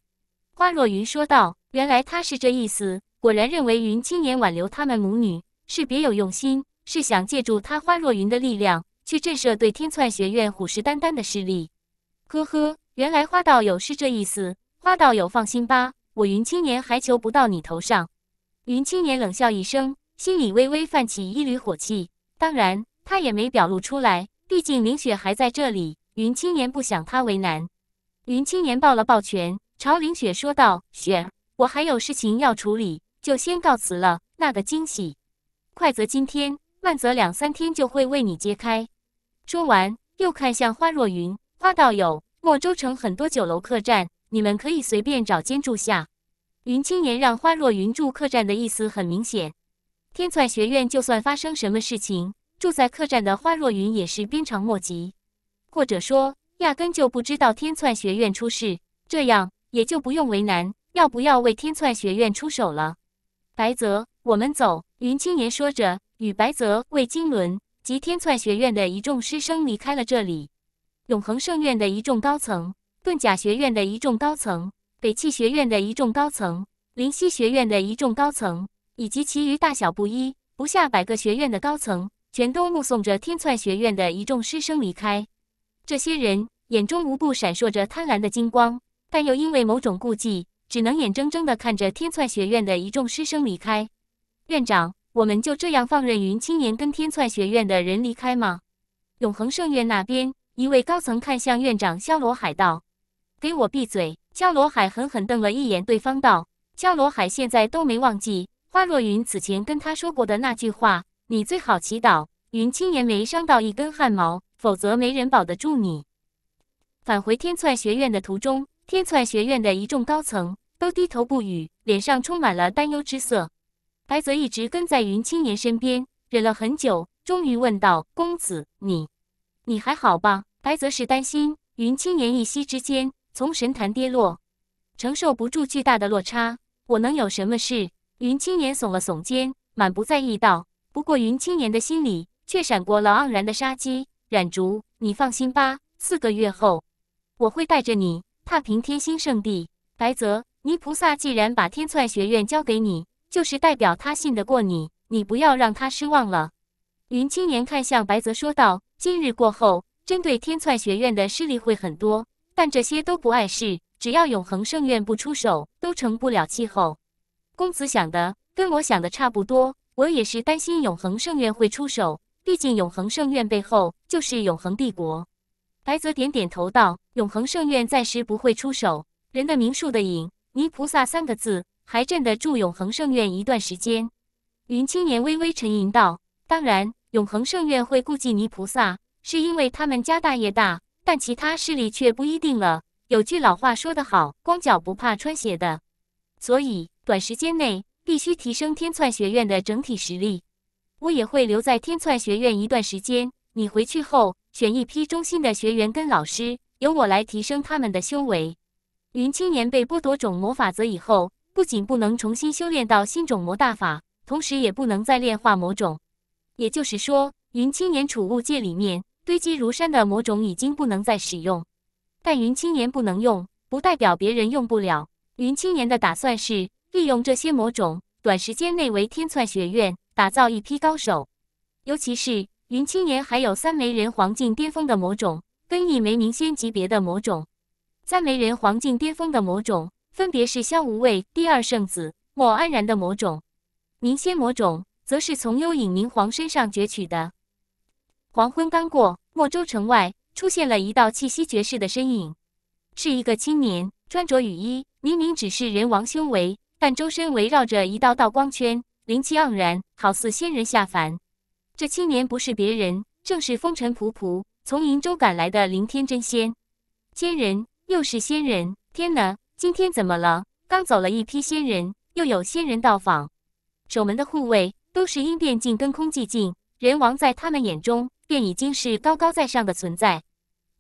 花若云说道：“原来他是这意思，果然认为云青年挽留他们母女是别有用心。”是想借助他花若云的力量去震慑对天篡学院虎视眈眈的势力。呵呵，原来花道友是这意思。花道友放心吧，我云青年还求不到你头上。云青年冷笑一声，心里微微泛起一缕火气，当然他也没表露出来，毕竟林雪还在这里，云青年不想他为难。云青年抱了抱拳，朝林雪说道：“雪我还有事情要处理，就先告辞了。那个惊喜，快则今天。”慢则两三天就会为你揭开。说完，又看向花若云：“花道友，莫州城很多酒楼客栈，你们可以随便找间住下。”云青言让花若云住客栈的意思很明显。天窜学院就算发生什么事情，住在客栈的花若云也是鞭长莫及，或者说压根就不知道天窜学院出事，这样也就不用为难，要不要为天窜学院出手了？白泽，我们走。”云青言说着。与白泽、魏金轮及天篡学院的一众师生离开了这里。永恒圣院的一众高层、遁甲学院的一众高层、北气学院的一众高层、灵犀学院的一众高层，以及其余大小不一、不下百个学院的高层，全都目送着天篡学院的一众师生离开。这些人眼中无不闪烁着贪婪的金光，但又因为某种顾忌，只能眼睁睁的看着天篡学院的一众师生离开。院长。我们就这样放任云青年跟天窜学院的人离开吗？永恒圣院那边，一位高层看向院长肖罗海道：“给我闭嘴！”肖罗海狠狠瞪了一眼对方道：“肖罗海现在都没忘记花若云此前跟他说过的那句话，你最好祈祷云青年没伤到一根汗毛，否则没人保得住你。”返回天窜学院的途中，天窜学院的一众高层都低头不语，脸上充满了担忧之色。白泽一直跟在云青年身边，忍了很久，终于问道：“公子，你，你还好吧？”白泽是担心云青年一息之间从神坛跌落，承受不住巨大的落差。我能有什么事？云青年耸了耸肩，满不在意道：“不过，云青年的心里却闪过了盎然的杀机。”冉竹，你放心吧，四个月后，我会带着你踏平天星圣地。白泽，泥菩萨既然把天篡学院交给你。就是代表他信得过你，你不要让他失望了。云青年看向白泽说道：“今日过后，针对天篡学院的势力会很多，但这些都不碍事，只要永恒圣院不出手，都成不了气候。”公子想的跟我想的差不多，我也是担心永恒圣院会出手，毕竟永恒圣院背后就是永恒帝国。”白泽点点头道：“永恒圣院暂时不会出手，人的名，树的影，泥菩萨三个字。”还镇得住永恒圣院一段时间。云青年微微沉吟道：“当然，永恒圣院会顾忌泥菩萨，是因为他们家大业大，但其他势力却不一定了。有句老话说得好，光脚不怕穿鞋的。所以短时间内必须提升天窜学院的整体实力。我也会留在天窜学院一段时间。你回去后选一批忠心的学员跟老师，由我来提升他们的修为。”云青年被剥夺种魔法则以后。不仅不能重新修炼到新种魔大法，同时也不能再炼化魔种。也就是说，云青年储物界里面堆积如山的魔种已经不能再使用。但云青年不能用，不代表别人用不了。云青年的打算是利用这些魔种，短时间内为天窜学院打造一批高手。尤其是云青年还有三枚人皇境巅峰的魔种，跟一枚明仙级别的魔种，三枚人皇境巅峰的魔种。分别是萧无畏第二圣子莫安然的魔种，明仙魔种，则是从幽影明皇身上攫取的。黄昏刚过，莫州城外出现了一道气息绝世的身影，是一个青年，穿着雨衣，明明只是人王修为，但周身围绕着一道道光圈，灵气盎然，好似仙人下凡。这青年不是别人，正是风尘仆仆从瀛州赶来的凌天真仙。仙人又是仙人，天哪！今天怎么了？刚走了一批仙人，又有仙人到访。守门的护卫都是阴变境跟空寂境，人王在他们眼中便已经是高高在上的存在，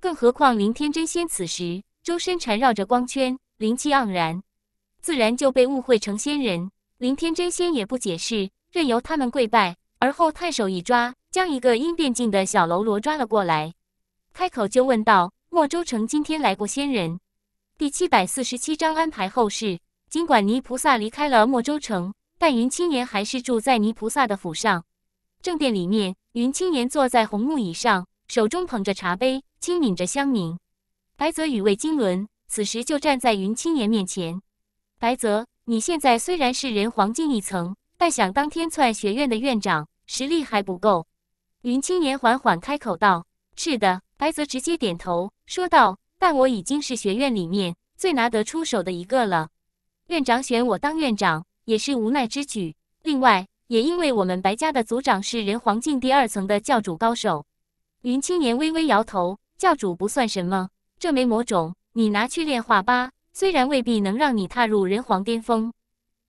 更何况林天真仙此时周身缠绕着光圈，灵气盎然，自然就被误会成仙人。林天真仙也不解释，任由他们跪拜，而后太守一抓，将一个阴变境的小喽啰抓了过来，开口就问道：“莫州城今天来过仙人？”第七百四十七章安排后事。尽管泥菩萨离开了莫州城，但云青年还是住在泥菩萨的府上。正殿里面，云青年坐在红木椅上，手中捧着茶杯，轻抿着香茗。白泽与魏金轮此时就站在云青年面前。白泽，你现在虽然是人黄金一层，但想当天篡学院的院长，实力还不够。云青年缓缓开口道：“是的。”白泽直接点头说道。但我已经是学院里面最拿得出手的一个了，院长选我当院长也是无奈之举。另外，也因为我们白家的族长是人皇境第二层的教主高手。云青年微微摇头，教主不算什么，这枚魔种你拿去炼化吧，虽然未必能让你踏入人皇巅峰，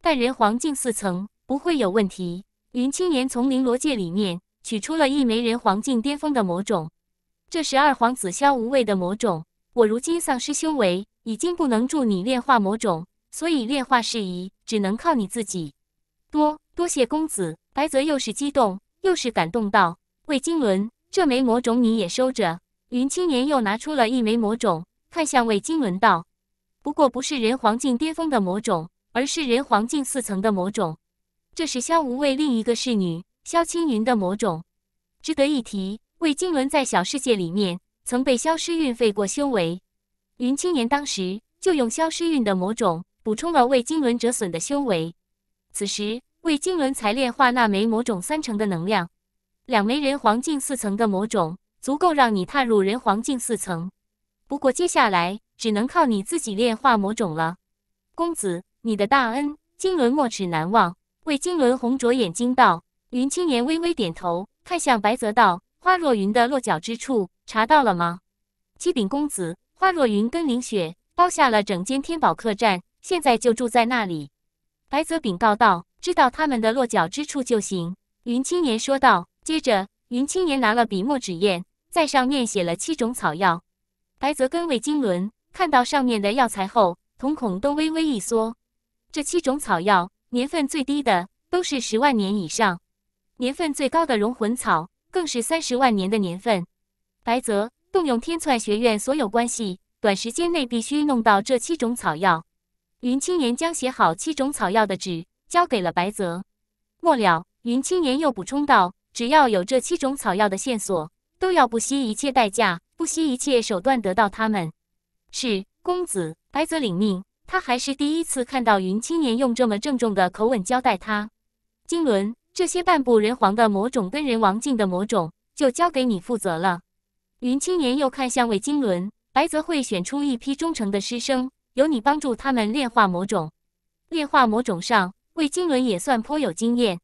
但人皇境四层不会有问题。云青年从绫罗戒里面取出了一枚人皇境巅峰的魔种，这是二皇子萧无畏的魔种。我如今丧失修为，已经不能助你炼化魔种，所以炼化事宜只能靠你自己。多多谢公子，白泽又是激动又是感动道：“魏金轮，这枚魔种你也收着。”云青年又拿出了一枚魔种，看向魏金轮道：“不过不是人皇境巅峰的魔种，而是人皇境四层的魔种。这是萧无畏另一个侍女萧青云的魔种。值得一提，魏金轮在小世界里面。”曾被萧失运废过修为，云青年当时就用萧失运的魔种补充了魏金轮折损的修为。此时魏金轮才炼化那枚魔种三成的能量，两枚人皇境四层的魔种足够让你踏入人皇境四层。不过接下来只能靠你自己炼化魔种了，公子，你的大恩，金轮没齿难忘。魏金轮红着眼睛道，云青年微微点头，看向白泽道，花若云的落脚之处。查到了吗？七禀公子，花若云跟林雪包下了整间天宝客栈，现在就住在那里。白泽禀告道：“知道他们的落脚之处就行。”云青年说道。接着，云青年拿了笔墨纸砚，在上面写了七种草药。白泽跟魏金轮看到上面的药材后，瞳孔都微微一缩。这七种草药，年份最低的都是十万年以上，年份最高的融魂草更是三十万年的年份。白泽动用天篡学院所有关系，短时间内必须弄到这七种草药。云青年将写好七种草药的纸交给了白泽。末了，云青年又补充道：“只要有这七种草药的线索，都要不惜一切代价，不惜一切手段得到他们。”是公子，白泽领命。他还是第一次看到云青年用这么郑重的口吻交代他。金轮，这些半步人皇的魔种跟人王境的魔种就交给你负责了。云青年又看向魏金伦，白泽会选出一批忠诚的师生，由你帮助他们炼化魔种。炼化魔种上，魏金伦也算颇有经验。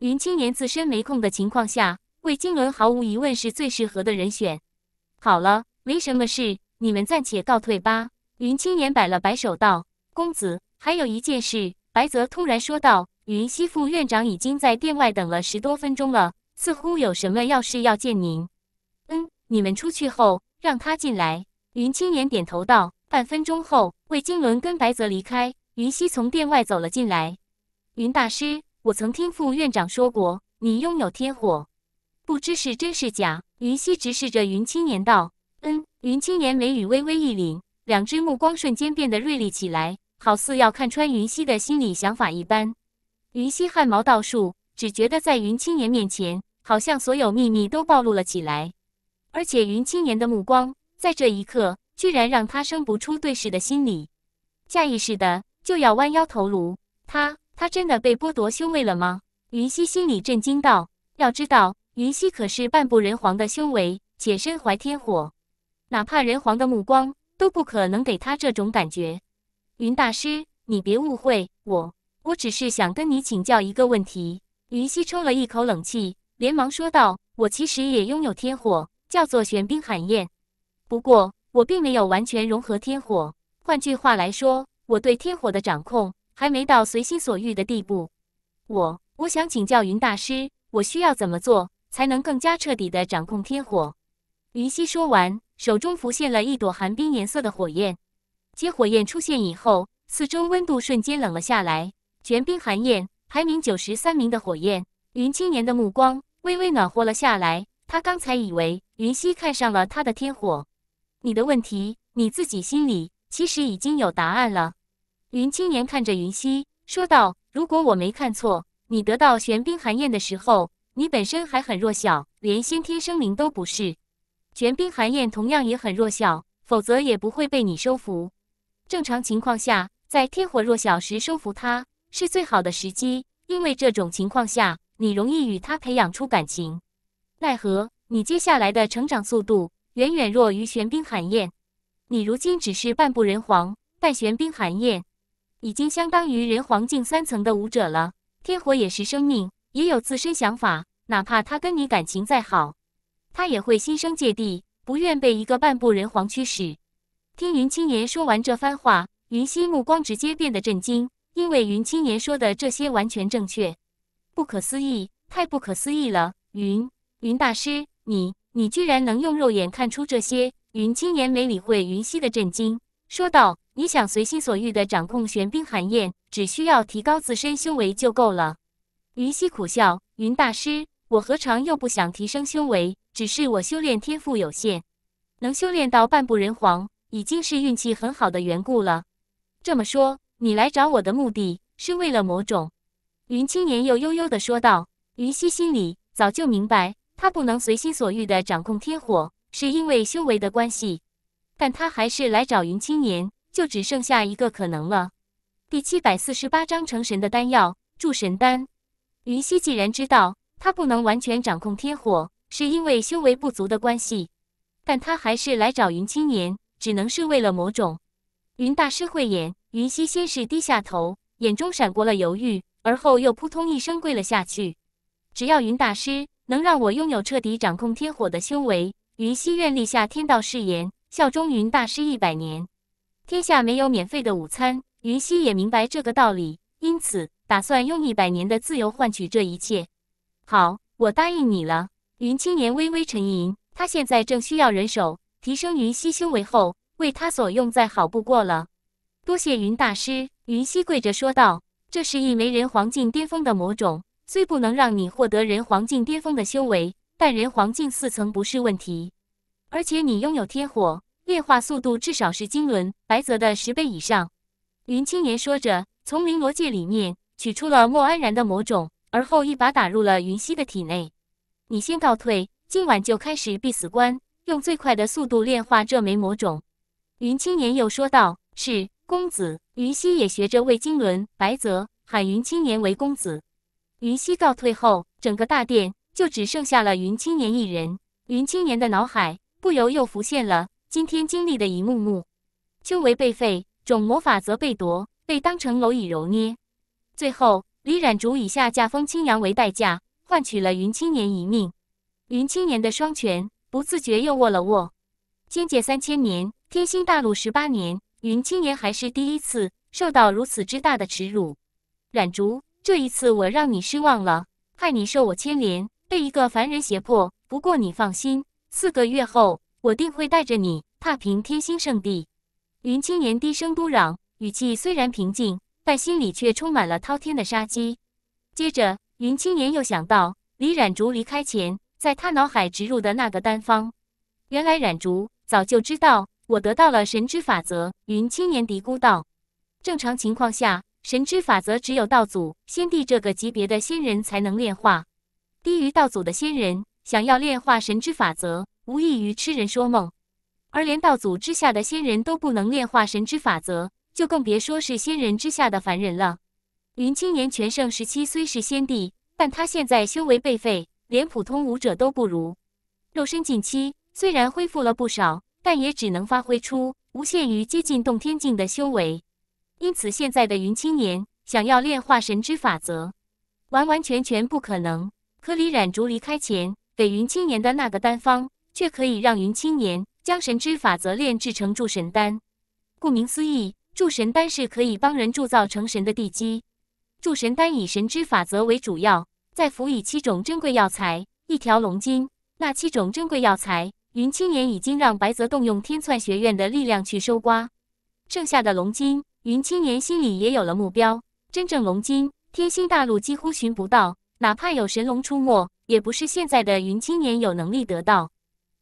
云青年自身没空的情况下，魏金伦毫无疑问是最适合的人选。好了，没什么事，你们暂且告退吧。云青年摆了摆手道：“公子，还有一件事。”白泽突然说道：“云溪副院长已经在殿外等了十多分钟了，似乎有什么要事要见您。”你们出去后，让他进来。云青年点头道：“半分钟后，魏金伦跟白泽离开。”云溪从殿外走了进来。“云大师，我曾听副院长说过，你拥有天火，不知是真是假。”云溪直视着云青年道：“嗯。”云青年眉宇微微一凛，两只目光瞬间变得锐利起来，好似要看穿云溪的心理想法一般。云溪汗毛倒竖，只觉得在云青年面前，好像所有秘密都暴露了起来。而且云青年的目光，在这一刻居然让他生不出对视的心理，下意识的就要弯腰头颅。他他真的被剥夺修为了吗？云溪心里震惊道。要知道，云溪可是半步人皇的修为，且身怀天火，哪怕人皇的目光都不可能给他这种感觉。云大师，你别误会我，我只是想跟你请教一个问题。云溪抽了一口冷气，连忙说道：“我其实也拥有天火。”叫做玄冰寒焰，不过我并没有完全融合天火。换句话来说，我对天火的掌控还没到随心所欲的地步。我，我想请教云大师，我需要怎么做才能更加彻底的掌控天火？云溪说完，手中浮现了一朵寒冰颜色的火焰。接火焰出现以后，四周温度瞬间冷了下来。玄冰寒焰排名九十三名的火焰，云青年的目光微微暖和了下来。他刚才以为云溪看上了他的天火，你的问题你自己心里其实已经有答案了。云青年看着云溪说道：“如果我没看错，你得到玄冰寒焰的时候，你本身还很弱小，连先天生灵都不是。玄冰寒焰同样也很弱小，否则也不会被你收服。正常情况下，在天火弱小时收服它是最好的时机，因为这种情况下你容易与它培养出感情。”奈何你接下来的成长速度远远弱于玄冰寒焰，你如今只是半步人皇，但玄冰寒焰，已经相当于人皇境三层的武者了。天火也是生命，也有自身想法，哪怕他跟你感情再好，他也会心生芥蒂，不愿被一个半步人皇驱使。听云青言说完这番话，云溪目光直接变得震惊，因为云青言说的这些完全正确，不可思议，太不可思议了，云。云大师，你你居然能用肉眼看出这些！云青年没理会云溪的震惊，说道：“你想随心所欲地掌控玄冰寒焰，只需要提高自身修为就够了。”云溪苦笑：“云大师，我何尝又不想提升修为？只是我修炼天赋有限，能修炼到半步人皇，已经是运气很好的缘故了。”这么说，你来找我的目的是为了魔种？云青年又悠悠地说道。云溪心里早就明白。他不能随心所欲地掌控天火，是因为修为的关系，但他还是来找云青年，就只剩下一个可能了。第七百四十八章成神的丹药，助神丹。云溪既然知道他不能完全掌控天火，是因为修为不足的关系，但他还是来找云青年，只能是为了某种。云大师慧眼，云溪先是低下头，眼中闪过了犹豫，而后又扑通一声跪了下去。只要云大师。能让我拥有彻底掌控天火的修为，云溪愿立下天道誓言，效忠云大师一百年。天下没有免费的午餐，云溪也明白这个道理，因此打算用一百年的自由换取这一切。好，我答应你了。云青年微微沉吟，他现在正需要人手，提升云溪修为后为他所用，再好不过了。多谢云大师，云溪跪着说道：“这是一枚人皇境巅峰的魔种。”虽不能让你获得人皇境巅峰的修为，但人皇境四层不是问题。而且你拥有天火，炼化速度至少是金轮白泽的十倍以上。云青年说着，从绫罗界里面取出了莫安然的魔种，而后一把打入了云溪的体内。你先告退，今晚就开始必死关，用最快的速度炼化这枚魔种。云青年又说道：“是，公子。”云溪也学着为金轮、白泽喊云青年为公子。云溪告退后，整个大殿就只剩下了云青年一人。云青年的脑海不由又浮现了今天经历的一幕幕：修为被废，种魔法则被夺，被当成蝼蚁揉捏。最后，李染竹以下嫁风清扬为代价，换取了云青年一命。云青年的双拳不自觉又握了握。仙界三千年，天星大陆十八年，云青年还是第一次受到如此之大的耻辱。染竹。这一次我让你失望了，害你受我牵连，被一个凡人胁迫。不过你放心，四个月后我定会带着你踏平天星圣地。云青年低声嘟嚷，语气虽然平静，但心里却充满了滔天的杀机。接着，云青年又想到李染竹离开前，在他脑海植入的那个丹方。原来染竹早就知道我得到了神之法则。云青年嘀咕道：“正常情况下。”神之法则只有道祖、先帝这个级别的仙人才能炼化，低于道祖的仙人想要炼化神之法则，无异于痴人说梦。而连道祖之下的仙人都不能炼化神之法则，就更别说是仙人之下的凡人了。云青年全盛时期虽是先帝，但他现在修为被废，连普通武者都不如。肉身近期虽然恢复了不少，但也只能发挥出无限于接近洞天境的修为。因此，现在的云青年想要炼化神之法则，完完全全不可能。可李染竹离开前给云青年的那个丹方，却可以让云青年将神之法则炼制成铸神丹。顾名思义，铸神丹是可以帮人铸造成神的地基。铸神丹以神之法则为主要，再辅以七种珍贵药材，一条龙筋。那七种珍贵药材，云青年已经让白泽动用天窜学院的力量去收刮。剩下的龙筋。云青年心里也有了目标，真正龙筋，天心大陆几乎寻不到，哪怕有神龙出没，也不是现在的云青年有能力得到。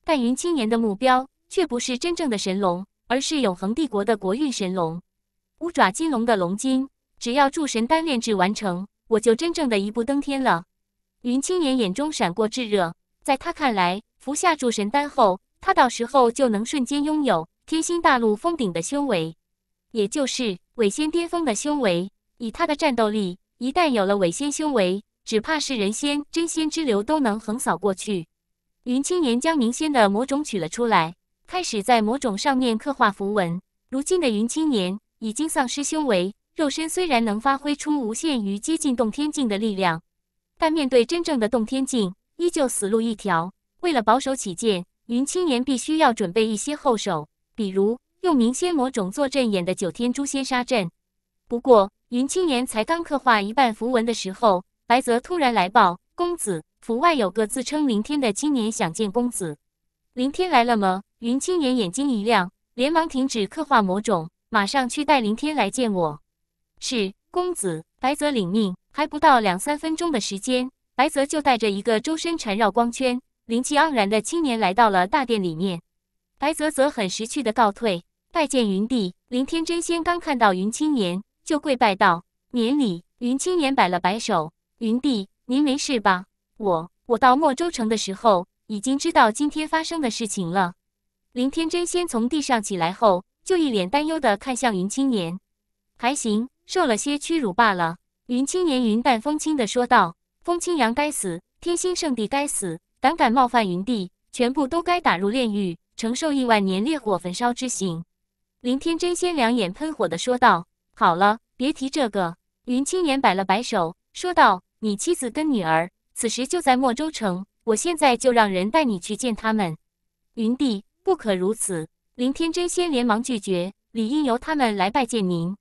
但云青年的目标却不是真正的神龙，而是永恒帝国的国运神龙——五爪金龙的龙筋，只要祝神丹炼制完成，我就真正的一步登天了。云青年眼中闪过炙热，在他看来，服下祝神丹后，他到时候就能瞬间拥有天心大陆封顶的修为。也就是伪仙巅峰的修为，以他的战斗力，一旦有了伪仙修为，只怕是人仙、真仙之流都能横扫过去。云青年将明仙的魔种取了出来，开始在魔种上面刻画符文。如今的云青年已经丧失修为，肉身虽然能发挥出无限于接近洞天境的力量，但面对真正的洞天境，依旧死路一条。为了保守起见，云青年必须要准备一些后手，比如。用明仙魔种坐镇演的九天诛仙杀阵，不过云青年才刚刻画一半符文的时候，白泽突然来报：“公子府外有个自称林天的青年想见公子。”林天来了吗？云青年眼睛一亮，连忙停止刻画魔种，马上去带林天来见我。是公子，白泽领命。还不到两三分钟的时间，白泽就带着一个周身缠绕光圈、灵气盎然的青年来到了大殿里面。白泽则很识趣的告退。拜见云帝，林天真仙刚看到云青年就跪拜道：“免礼。”云青年摆了摆手：“云帝，您没事吧？我……我到莫州城的时候，已经知道今天发生的事情了。”林天真仙从地上起来后，就一脸担忧的看向云青年：“还行，受了些屈辱罢了。”云青年云淡风轻的说道：“风清扬该死，天心圣地该死，胆敢冒犯云帝，全部都该打入炼狱，承受亿万年烈火焚烧之刑。”林天真仙两眼喷火的说道：“好了，别提这个。”云青言摆了摆手，说道：“你妻子跟女儿此时就在莫州城，我现在就让人带你去见他们。”云帝不可如此，林天真仙连忙拒绝：“理应由他们来拜见您。”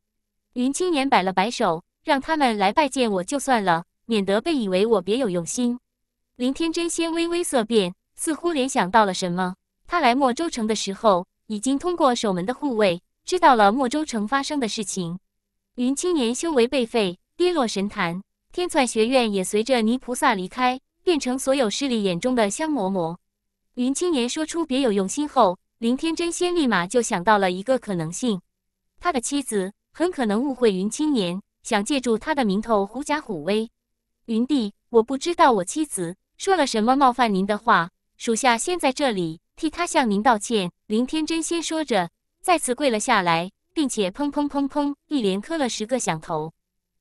云青言摆了摆手，让他们来拜见我就算了，免得被以为我别有用心。林天真仙微微色变，似乎联想到了什么。他来莫州城的时候。已经通过守门的护卫知道了莫州城发生的事情。云青年修为被废，跌落神坛，天窜学院也随着泥菩萨离开，变成所有势力眼中的香馍馍。云青年说出别有用心后，林天真仙立马就想到了一个可能性：他的妻子很可能误会云青年，想借助他的名头狐假虎威。云帝，我不知道我妻子说了什么冒犯您的话，属下先在这里。替他向您道歉，林天真先说着，再次跪了下来，并且砰砰砰砰一连磕了十个响头。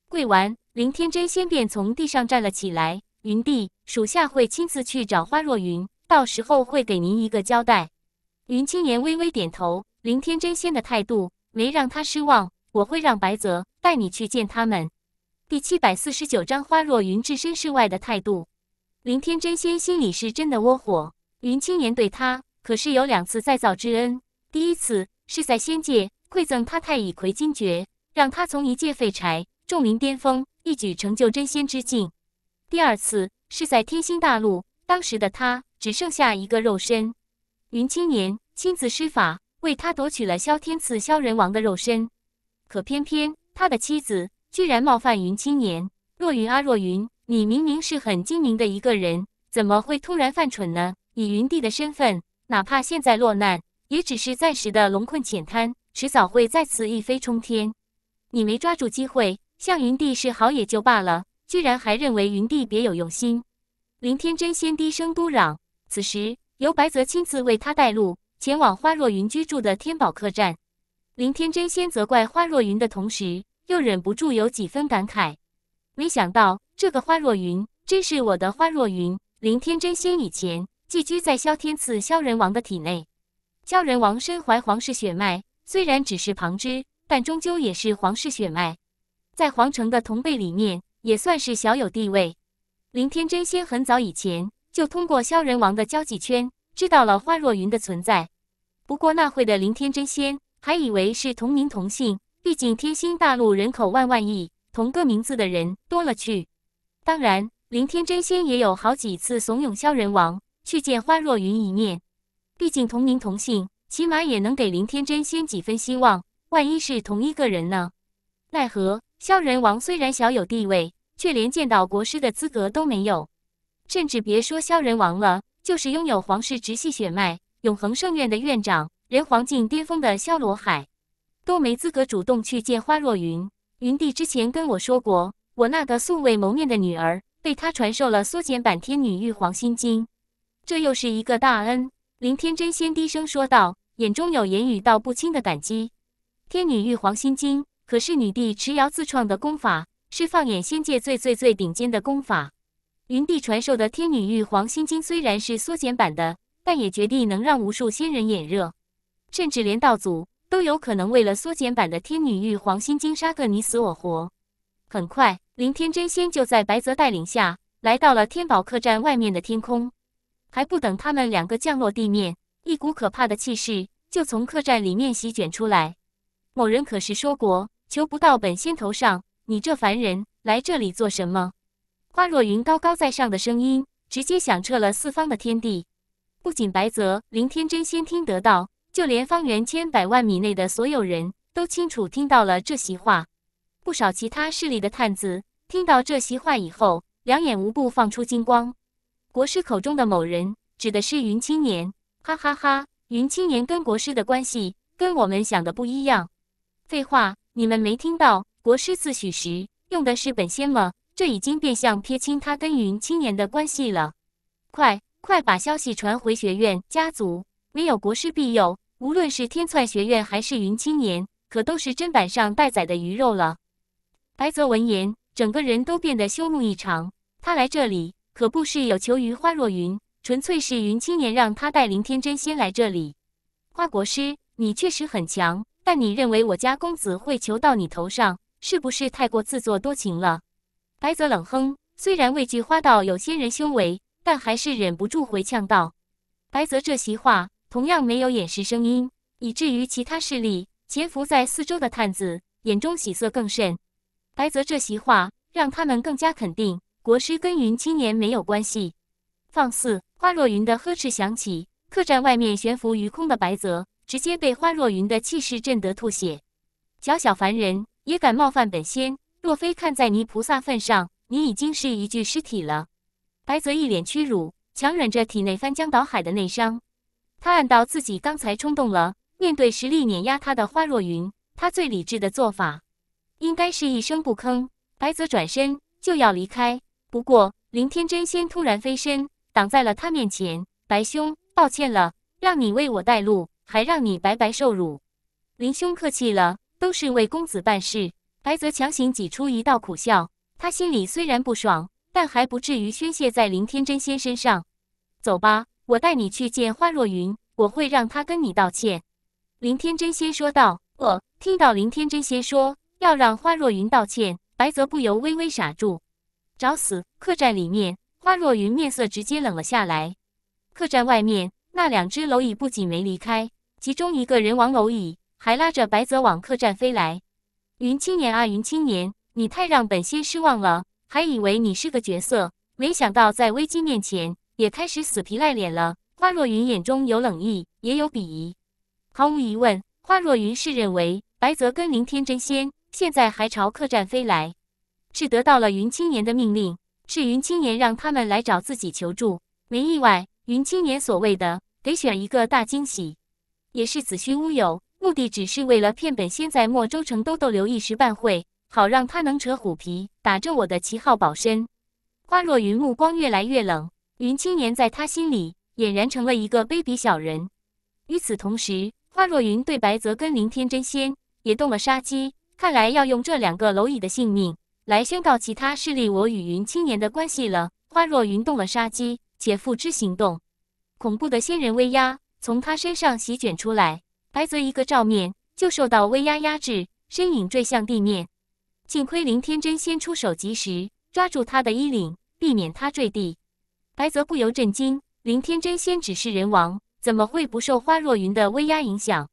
跪完，林天真先便从地上站了起来。云帝，属下会亲自去找花若云，到时候会给您一个交代。云青言微微点头，林天真仙的态度没让他失望。我会让白泽带你去见他们。第七百四十九章花若云置身事外的态度，林天真仙心里是真的窝火。云青年对他可是有两次再造之恩。第一次是在仙界，馈赠他太乙葵金诀，让他从一介废柴重临巅峰，一举成就真仙之境。第二次是在天星大陆，当时的他只剩下一个肉身，云青年亲自施法为他夺取了萧天赐萧人王的肉身。可偏偏他的妻子居然冒犯云青年。若云啊若云，你明明是很精明的一个人，怎么会突然犯蠢呢？以云帝的身份，哪怕现在落难，也只是暂时的龙困浅滩，迟早会再次一飞冲天。你没抓住机会，向云帝示好也就罢了，居然还认为云帝别有用心。林天真仙低声嘟嚷。此时由白泽亲自为他带路，前往花若云居住的天宝客栈。林天真仙责怪花若云的同时，又忍不住有几分感慨。没想到这个花若云，真是我的花若云。林天真仙以前。寄居在萧天赐萧人王的体内，萧人王身怀皇室血脉，虽然只是旁支，但终究也是皇室血脉，在皇城的同辈里面也算是小有地位。林天真仙很早以前就通过萧人王的交际圈知道了花若云的存在，不过那会的林天真仙还以为是同名同姓，毕竟天星大陆人口万万亿，同个名字的人多了去。当然，林天真仙也有好几次怂恿萧人王。去见花若云一面，毕竟同名同姓，起码也能给林天真先几分希望。万一是同一个人呢？奈何萧仁王虽然小有地位，却连见到国师的资格都没有。甚至别说萧仁王了，就是拥有皇室直系血脉、永恒圣院的院长、人皇境巅峰的萧罗海，都没资格主动去见花若云。云帝之前跟我说过，我那个素未谋面的女儿，被他传授了缩减版《天女玉皇心经》。这又是一个大恩，林天真仙低声说道，眼中有言语道不清的感激。天女玉皇心经可是女帝持瑶自创的功法，是放眼仙界最最最顶尖的功法。云帝传授的天女玉皇心经虽然是缩减版的，但也绝对能让无数仙人眼热，甚至连道祖都有可能为了缩减版的天女玉皇心经杀个你死我活。很快，林天真仙就在白泽带领下来到了天宝客栈外面的天空。还不等他们两个降落地面，一股可怕的气势就从客栈里面席卷出来。某人可是说过，求不到本仙头上，你这凡人来这里做什么？花若云高高在上的声音直接响彻了四方的天地，不仅白泽、林天真先听得到，就连方圆千百万米内的所有人都清楚听到了这席话。不少其他势力的探子听到这席话以后，两眼无不放出金光。国师口中的某人指的是云青年，哈哈哈！云青年跟国师的关系跟我们想的不一样。废话，你们没听到国师自诩时用的是本仙吗？这已经变相撇清他跟云青年的关系了。快，快把消息传回学院、家族。没有国师庇佑，无论是天篡学院还是云青年，可都是砧板上待宰的鱼肉了。白泽闻言，整个人都变得羞怒异常。他来这里。可不是有求于花若云，纯粹是云青年让他带林天真先来这里。花国师，你确实很强，但你认为我家公子会求到你头上，是不是太过自作多情了？白泽冷哼，虽然畏惧花道有仙人修为，但还是忍不住回呛道。白泽这席话同样没有掩饰声音，以至于其他势力潜伏在四周的探子眼中喜色更甚。白泽这席话让他们更加肯定。国师跟云青年没有关系！放肆！花若云的呵斥响起，客栈外面悬浮于空的白泽直接被花若云的气势震得吐血。小小凡人也敢冒犯本仙！若非看在泥菩萨份上，你已经是一具尸体了！白泽一脸屈辱，强忍着体内翻江倒海的内伤。他暗道自己刚才冲动了，面对实力碾压他的花若云，他最理智的做法应该是一声不吭。白泽转身就要离开。不过，林天真仙突然飞身挡在了他面前。白兄，抱歉了，让你为我带路，还让你白白受辱。林兄客气了，都是为公子办事。白泽强行挤出一道苦笑，他心里虽然不爽，但还不至于宣泄在林天真仙身上。走吧，我带你去见花若云，我会让他跟你道歉。林天真仙说道。呃，听到林天真仙说要让花若云道歉，白泽不由微微傻住。找死！客栈里面，花若云面色直接冷了下来。客栈外面，那两只蝼蚁不仅没离开，其中一个人王蝼蚁还拉着白泽往客栈飞来。云青年啊，云青年，你太让本仙失望了！还以为你是个角色，没想到在危机面前也开始死皮赖脸了。花若云眼中有冷意，也有鄙夷。毫无疑问，花若云是认为白泽跟林天真仙现在还朝客栈飞来。是得到了云青年的命令，是云青年让他们来找自己求助。没意外，云青年所谓的给选一个大惊喜，也是子虚乌有，目的只是为了骗本仙在莫州城兜兜留一时半会，好让他能扯虎皮打着我的旗号保身。花若云目光越来越冷，云青年在他心里俨然成了一个卑鄙小人。与此同时，花若云对白泽跟凌天真仙也动了杀机，看来要用这两个蝼蚁的性命。来宣告其他势力我与云青年的关系了。花若云动了杀机，且付之行动。恐怖的仙人威压从他身上席卷出来，白泽一个照面就受到威压压制，身影坠向地面。幸亏林天真先出手及时，抓住他的衣领，避免他坠地。白泽不由震惊：林天真先只是人王，怎么会不受花若云的威压影响？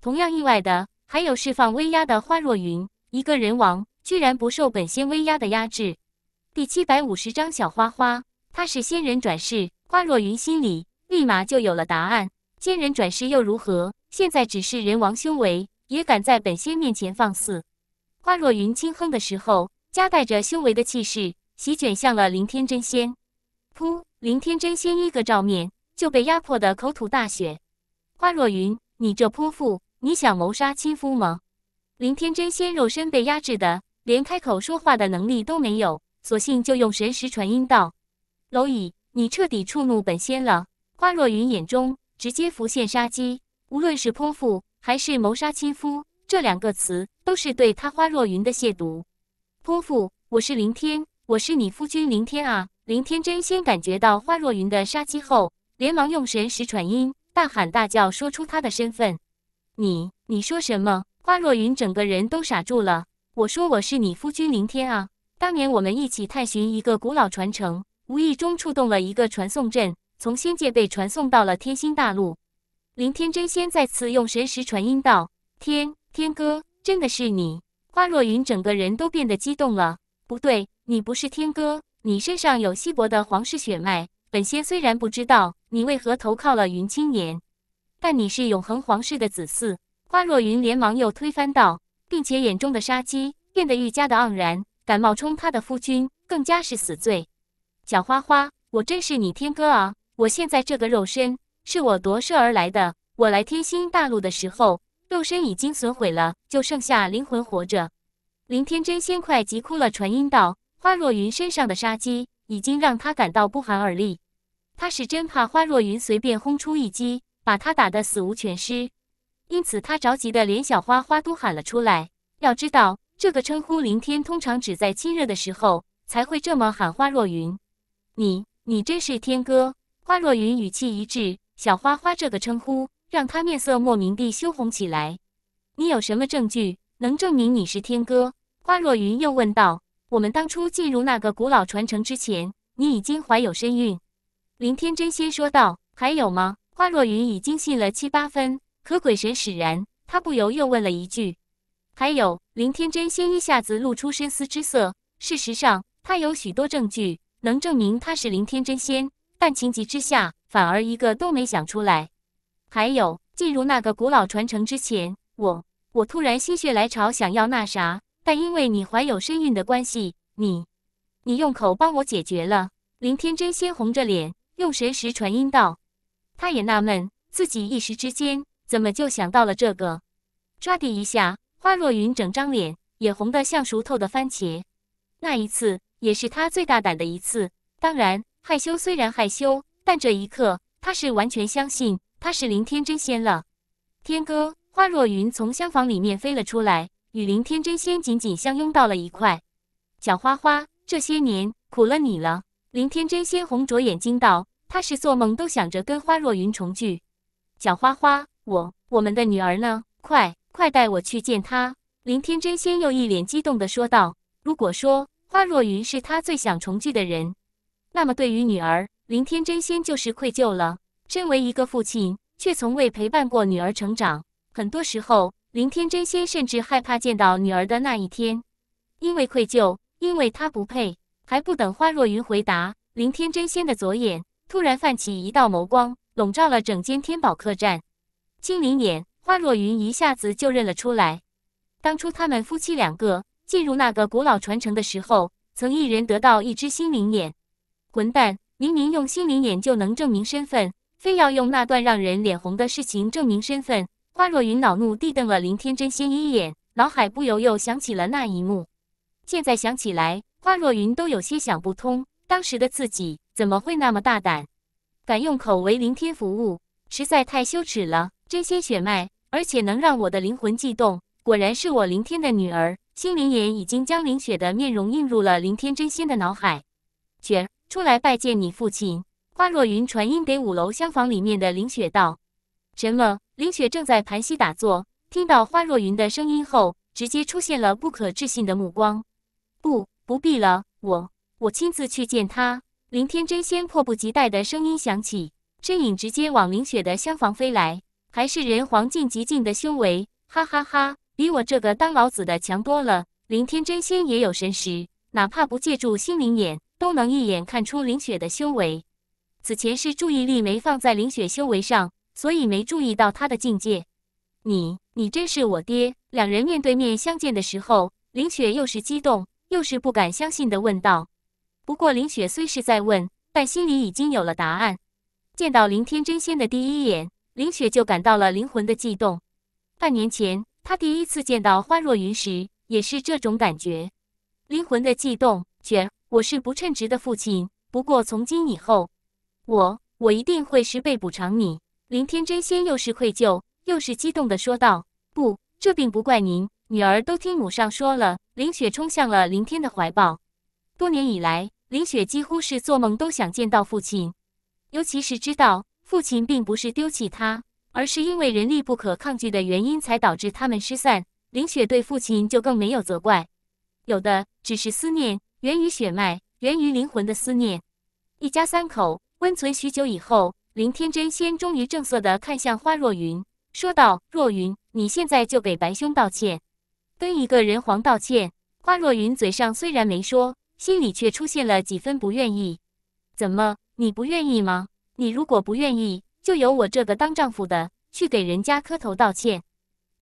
同样意外的还有释放威压的花若云，一个人王。居然不受本仙威压的压制。第七百五十章小花花，他是仙人转世。花若云心里立马就有了答案。仙人转世又如何？现在只是人王修为，也敢在本仙面前放肆？花若云轻哼的时候，夹带着修为的气势席卷向了林天真仙。噗！林天真仙一个照面就被压迫的口吐大血。花若云，你这泼妇，你想谋杀亲夫吗？林天真仙肉身被压制的。连开口说话的能力都没有，索性就用神识传音道：“蝼蚁，你彻底触怒本仙了！”花若云眼中直接浮现杀机。无论是泼妇还是谋杀亲夫，这两个词都是对他花若云的亵渎。泼妇，我是林天，我是你夫君林天啊！林天真先感觉到花若云的杀机后，连忙用神识传音，大喊大叫说出他的身份：“你，你说什么？”花若云整个人都傻住了。我说我是你夫君林天啊！当年我们一起探寻一个古老传承，无意中触动了一个传送阵，从仙界被传送到了天星大陆。林天真仙再次用神识传音道：“天天哥，真的是你！”花若云整个人都变得激动了。不对，你不是天哥，你身上有稀薄的皇室血脉。本仙虽然不知道你为何投靠了云青年，但你是永恒皇室的子嗣。花若云连忙又推翻道。并且眼中的杀机变得愈加的盎然，敢冒充他的夫君，更加是死罪。小花花，我真是你天哥啊！我现在这个肉身是我夺舍而来的，我来天星大陆的时候，肉身已经损毁了，就剩下灵魂活着。林天真先快急哭了，传音道：“花若云身上的杀机已经让他感到不寒而栗，他是真怕花若云随便轰出一击，把他打得死无全尸。”因此，他着急的连小花花都喊了出来。要知道，这个称呼林天通常只在亲热的时候才会这么喊花若云。你，你真是天哥？花若云语气一滞，小花花这个称呼让他面色莫名地羞红起来。你有什么证据能证明你是天哥？花若云又问道。我们当初进入那个古老传承之前，你已经怀有身孕。林天真先说道。还有吗？花若云已经信了七八分。可鬼神使然，他不由又问了一句：“还有林天真仙一下子露出深思之色。事实上，他有许多证据能证明他是林天真仙，但情急之下反而一个都没想出来。还有进入那个古老传承之前，我我突然心血来潮想要那啥，但因为你怀有身孕的关系，你你用口帮我解决了。”林天真仙红着脸用神识传音道：“他也纳闷自己一时之间。”怎么就想到了这个？唰地一下，花若云整张脸也红的像熟透的番茄。那一次也是她最大胆的一次。当然，害羞虽然害羞，但这一刻她是完全相信他是林天真仙了。天哥，花若云从厢房里面飞了出来，与林天真仙紧紧相拥到了一块。小花花，这些年苦了你了。林天真仙红着眼睛道：“他是做梦都想着跟花若云重聚。”小花花。我我们的女儿呢？快快带我去见她！林天真仙又一脸激动地说道。如果说花若云是他最想重聚的人，那么对于女儿林天真仙就是愧疚了。身为一个父亲，却从未陪伴过女儿成长。很多时候，林天真仙甚至害怕见到女儿的那一天，因为愧疚，因为他不配。还不等花若云回答，林天真仙的左眼突然泛起一道眸光，笼罩了整间天宝客栈。精灵眼，花若云一下子就认了出来。当初他们夫妻两个进入那个古老传承的时候，曾一人得到一只心灵眼。混蛋，明明用心灵眼就能证明身份，非要用那段让人脸红的事情证明身份。花若云恼怒地瞪了林天真仙一眼，脑海不由又想起了那一幕。现在想起来，花若云都有些想不通，当时的自己怎么会那么大胆，敢用口为林天服务，实在太羞耻了。真仙血脉，而且能让我的灵魂悸动，果然是我林天的女儿。心灵眼已经将林雪的面容映入了林天真仙的脑海。雪，出来拜见你父亲。花若云传音给五楼厢房里面的林雪道：“什么？”林雪正在盘膝打坐，听到花若云的声音后，直接出现了不可置信的目光。不，不必了，我，我亲自去见他。林天真仙迫不及待的声音响起，身影直接往林雪的厢房飞来。还是人黄境极境的修为，哈哈哈，比我这个当老子的强多了。林天真仙也有神识，哪怕不借助心灵眼，都能一眼看出林雪的修为。此前是注意力没放在林雪修为上，所以没注意到她的境界。你，你真是我爹！两人面对面相见的时候，林雪又是激动又是不敢相信的问道。不过林雪虽是在问，但心里已经有了答案。见到林天真仙的第一眼。林雪就感到了灵魂的悸动。半年前，她第一次见到花若云时，也是这种感觉，灵魂的悸动。卷，我是不称职的父亲，不过从今以后，我我一定会十倍补偿你。林天真仙又是愧疚又是激动的说道：“不，这并不怪您，女儿都听母上说了。”林雪冲向了林天的怀抱。多年以来，林雪几乎是做梦都想见到父亲，尤其是知道。父亲并不是丢弃他，而是因为人力不可抗拒的原因，才导致他们失散。林雪对父亲就更没有责怪，有的只是思念，源于血脉，源于灵魂的思念。一家三口温存许久以后，林天真先终于正色的看向花若云，说道：“若云，你现在就给白兄道歉，跟一个人皇道歉。”花若云嘴上虽然没说，心里却出现了几分不愿意。怎么，你不愿意吗？你如果不愿意，就由我这个当丈夫的去给人家磕头道歉。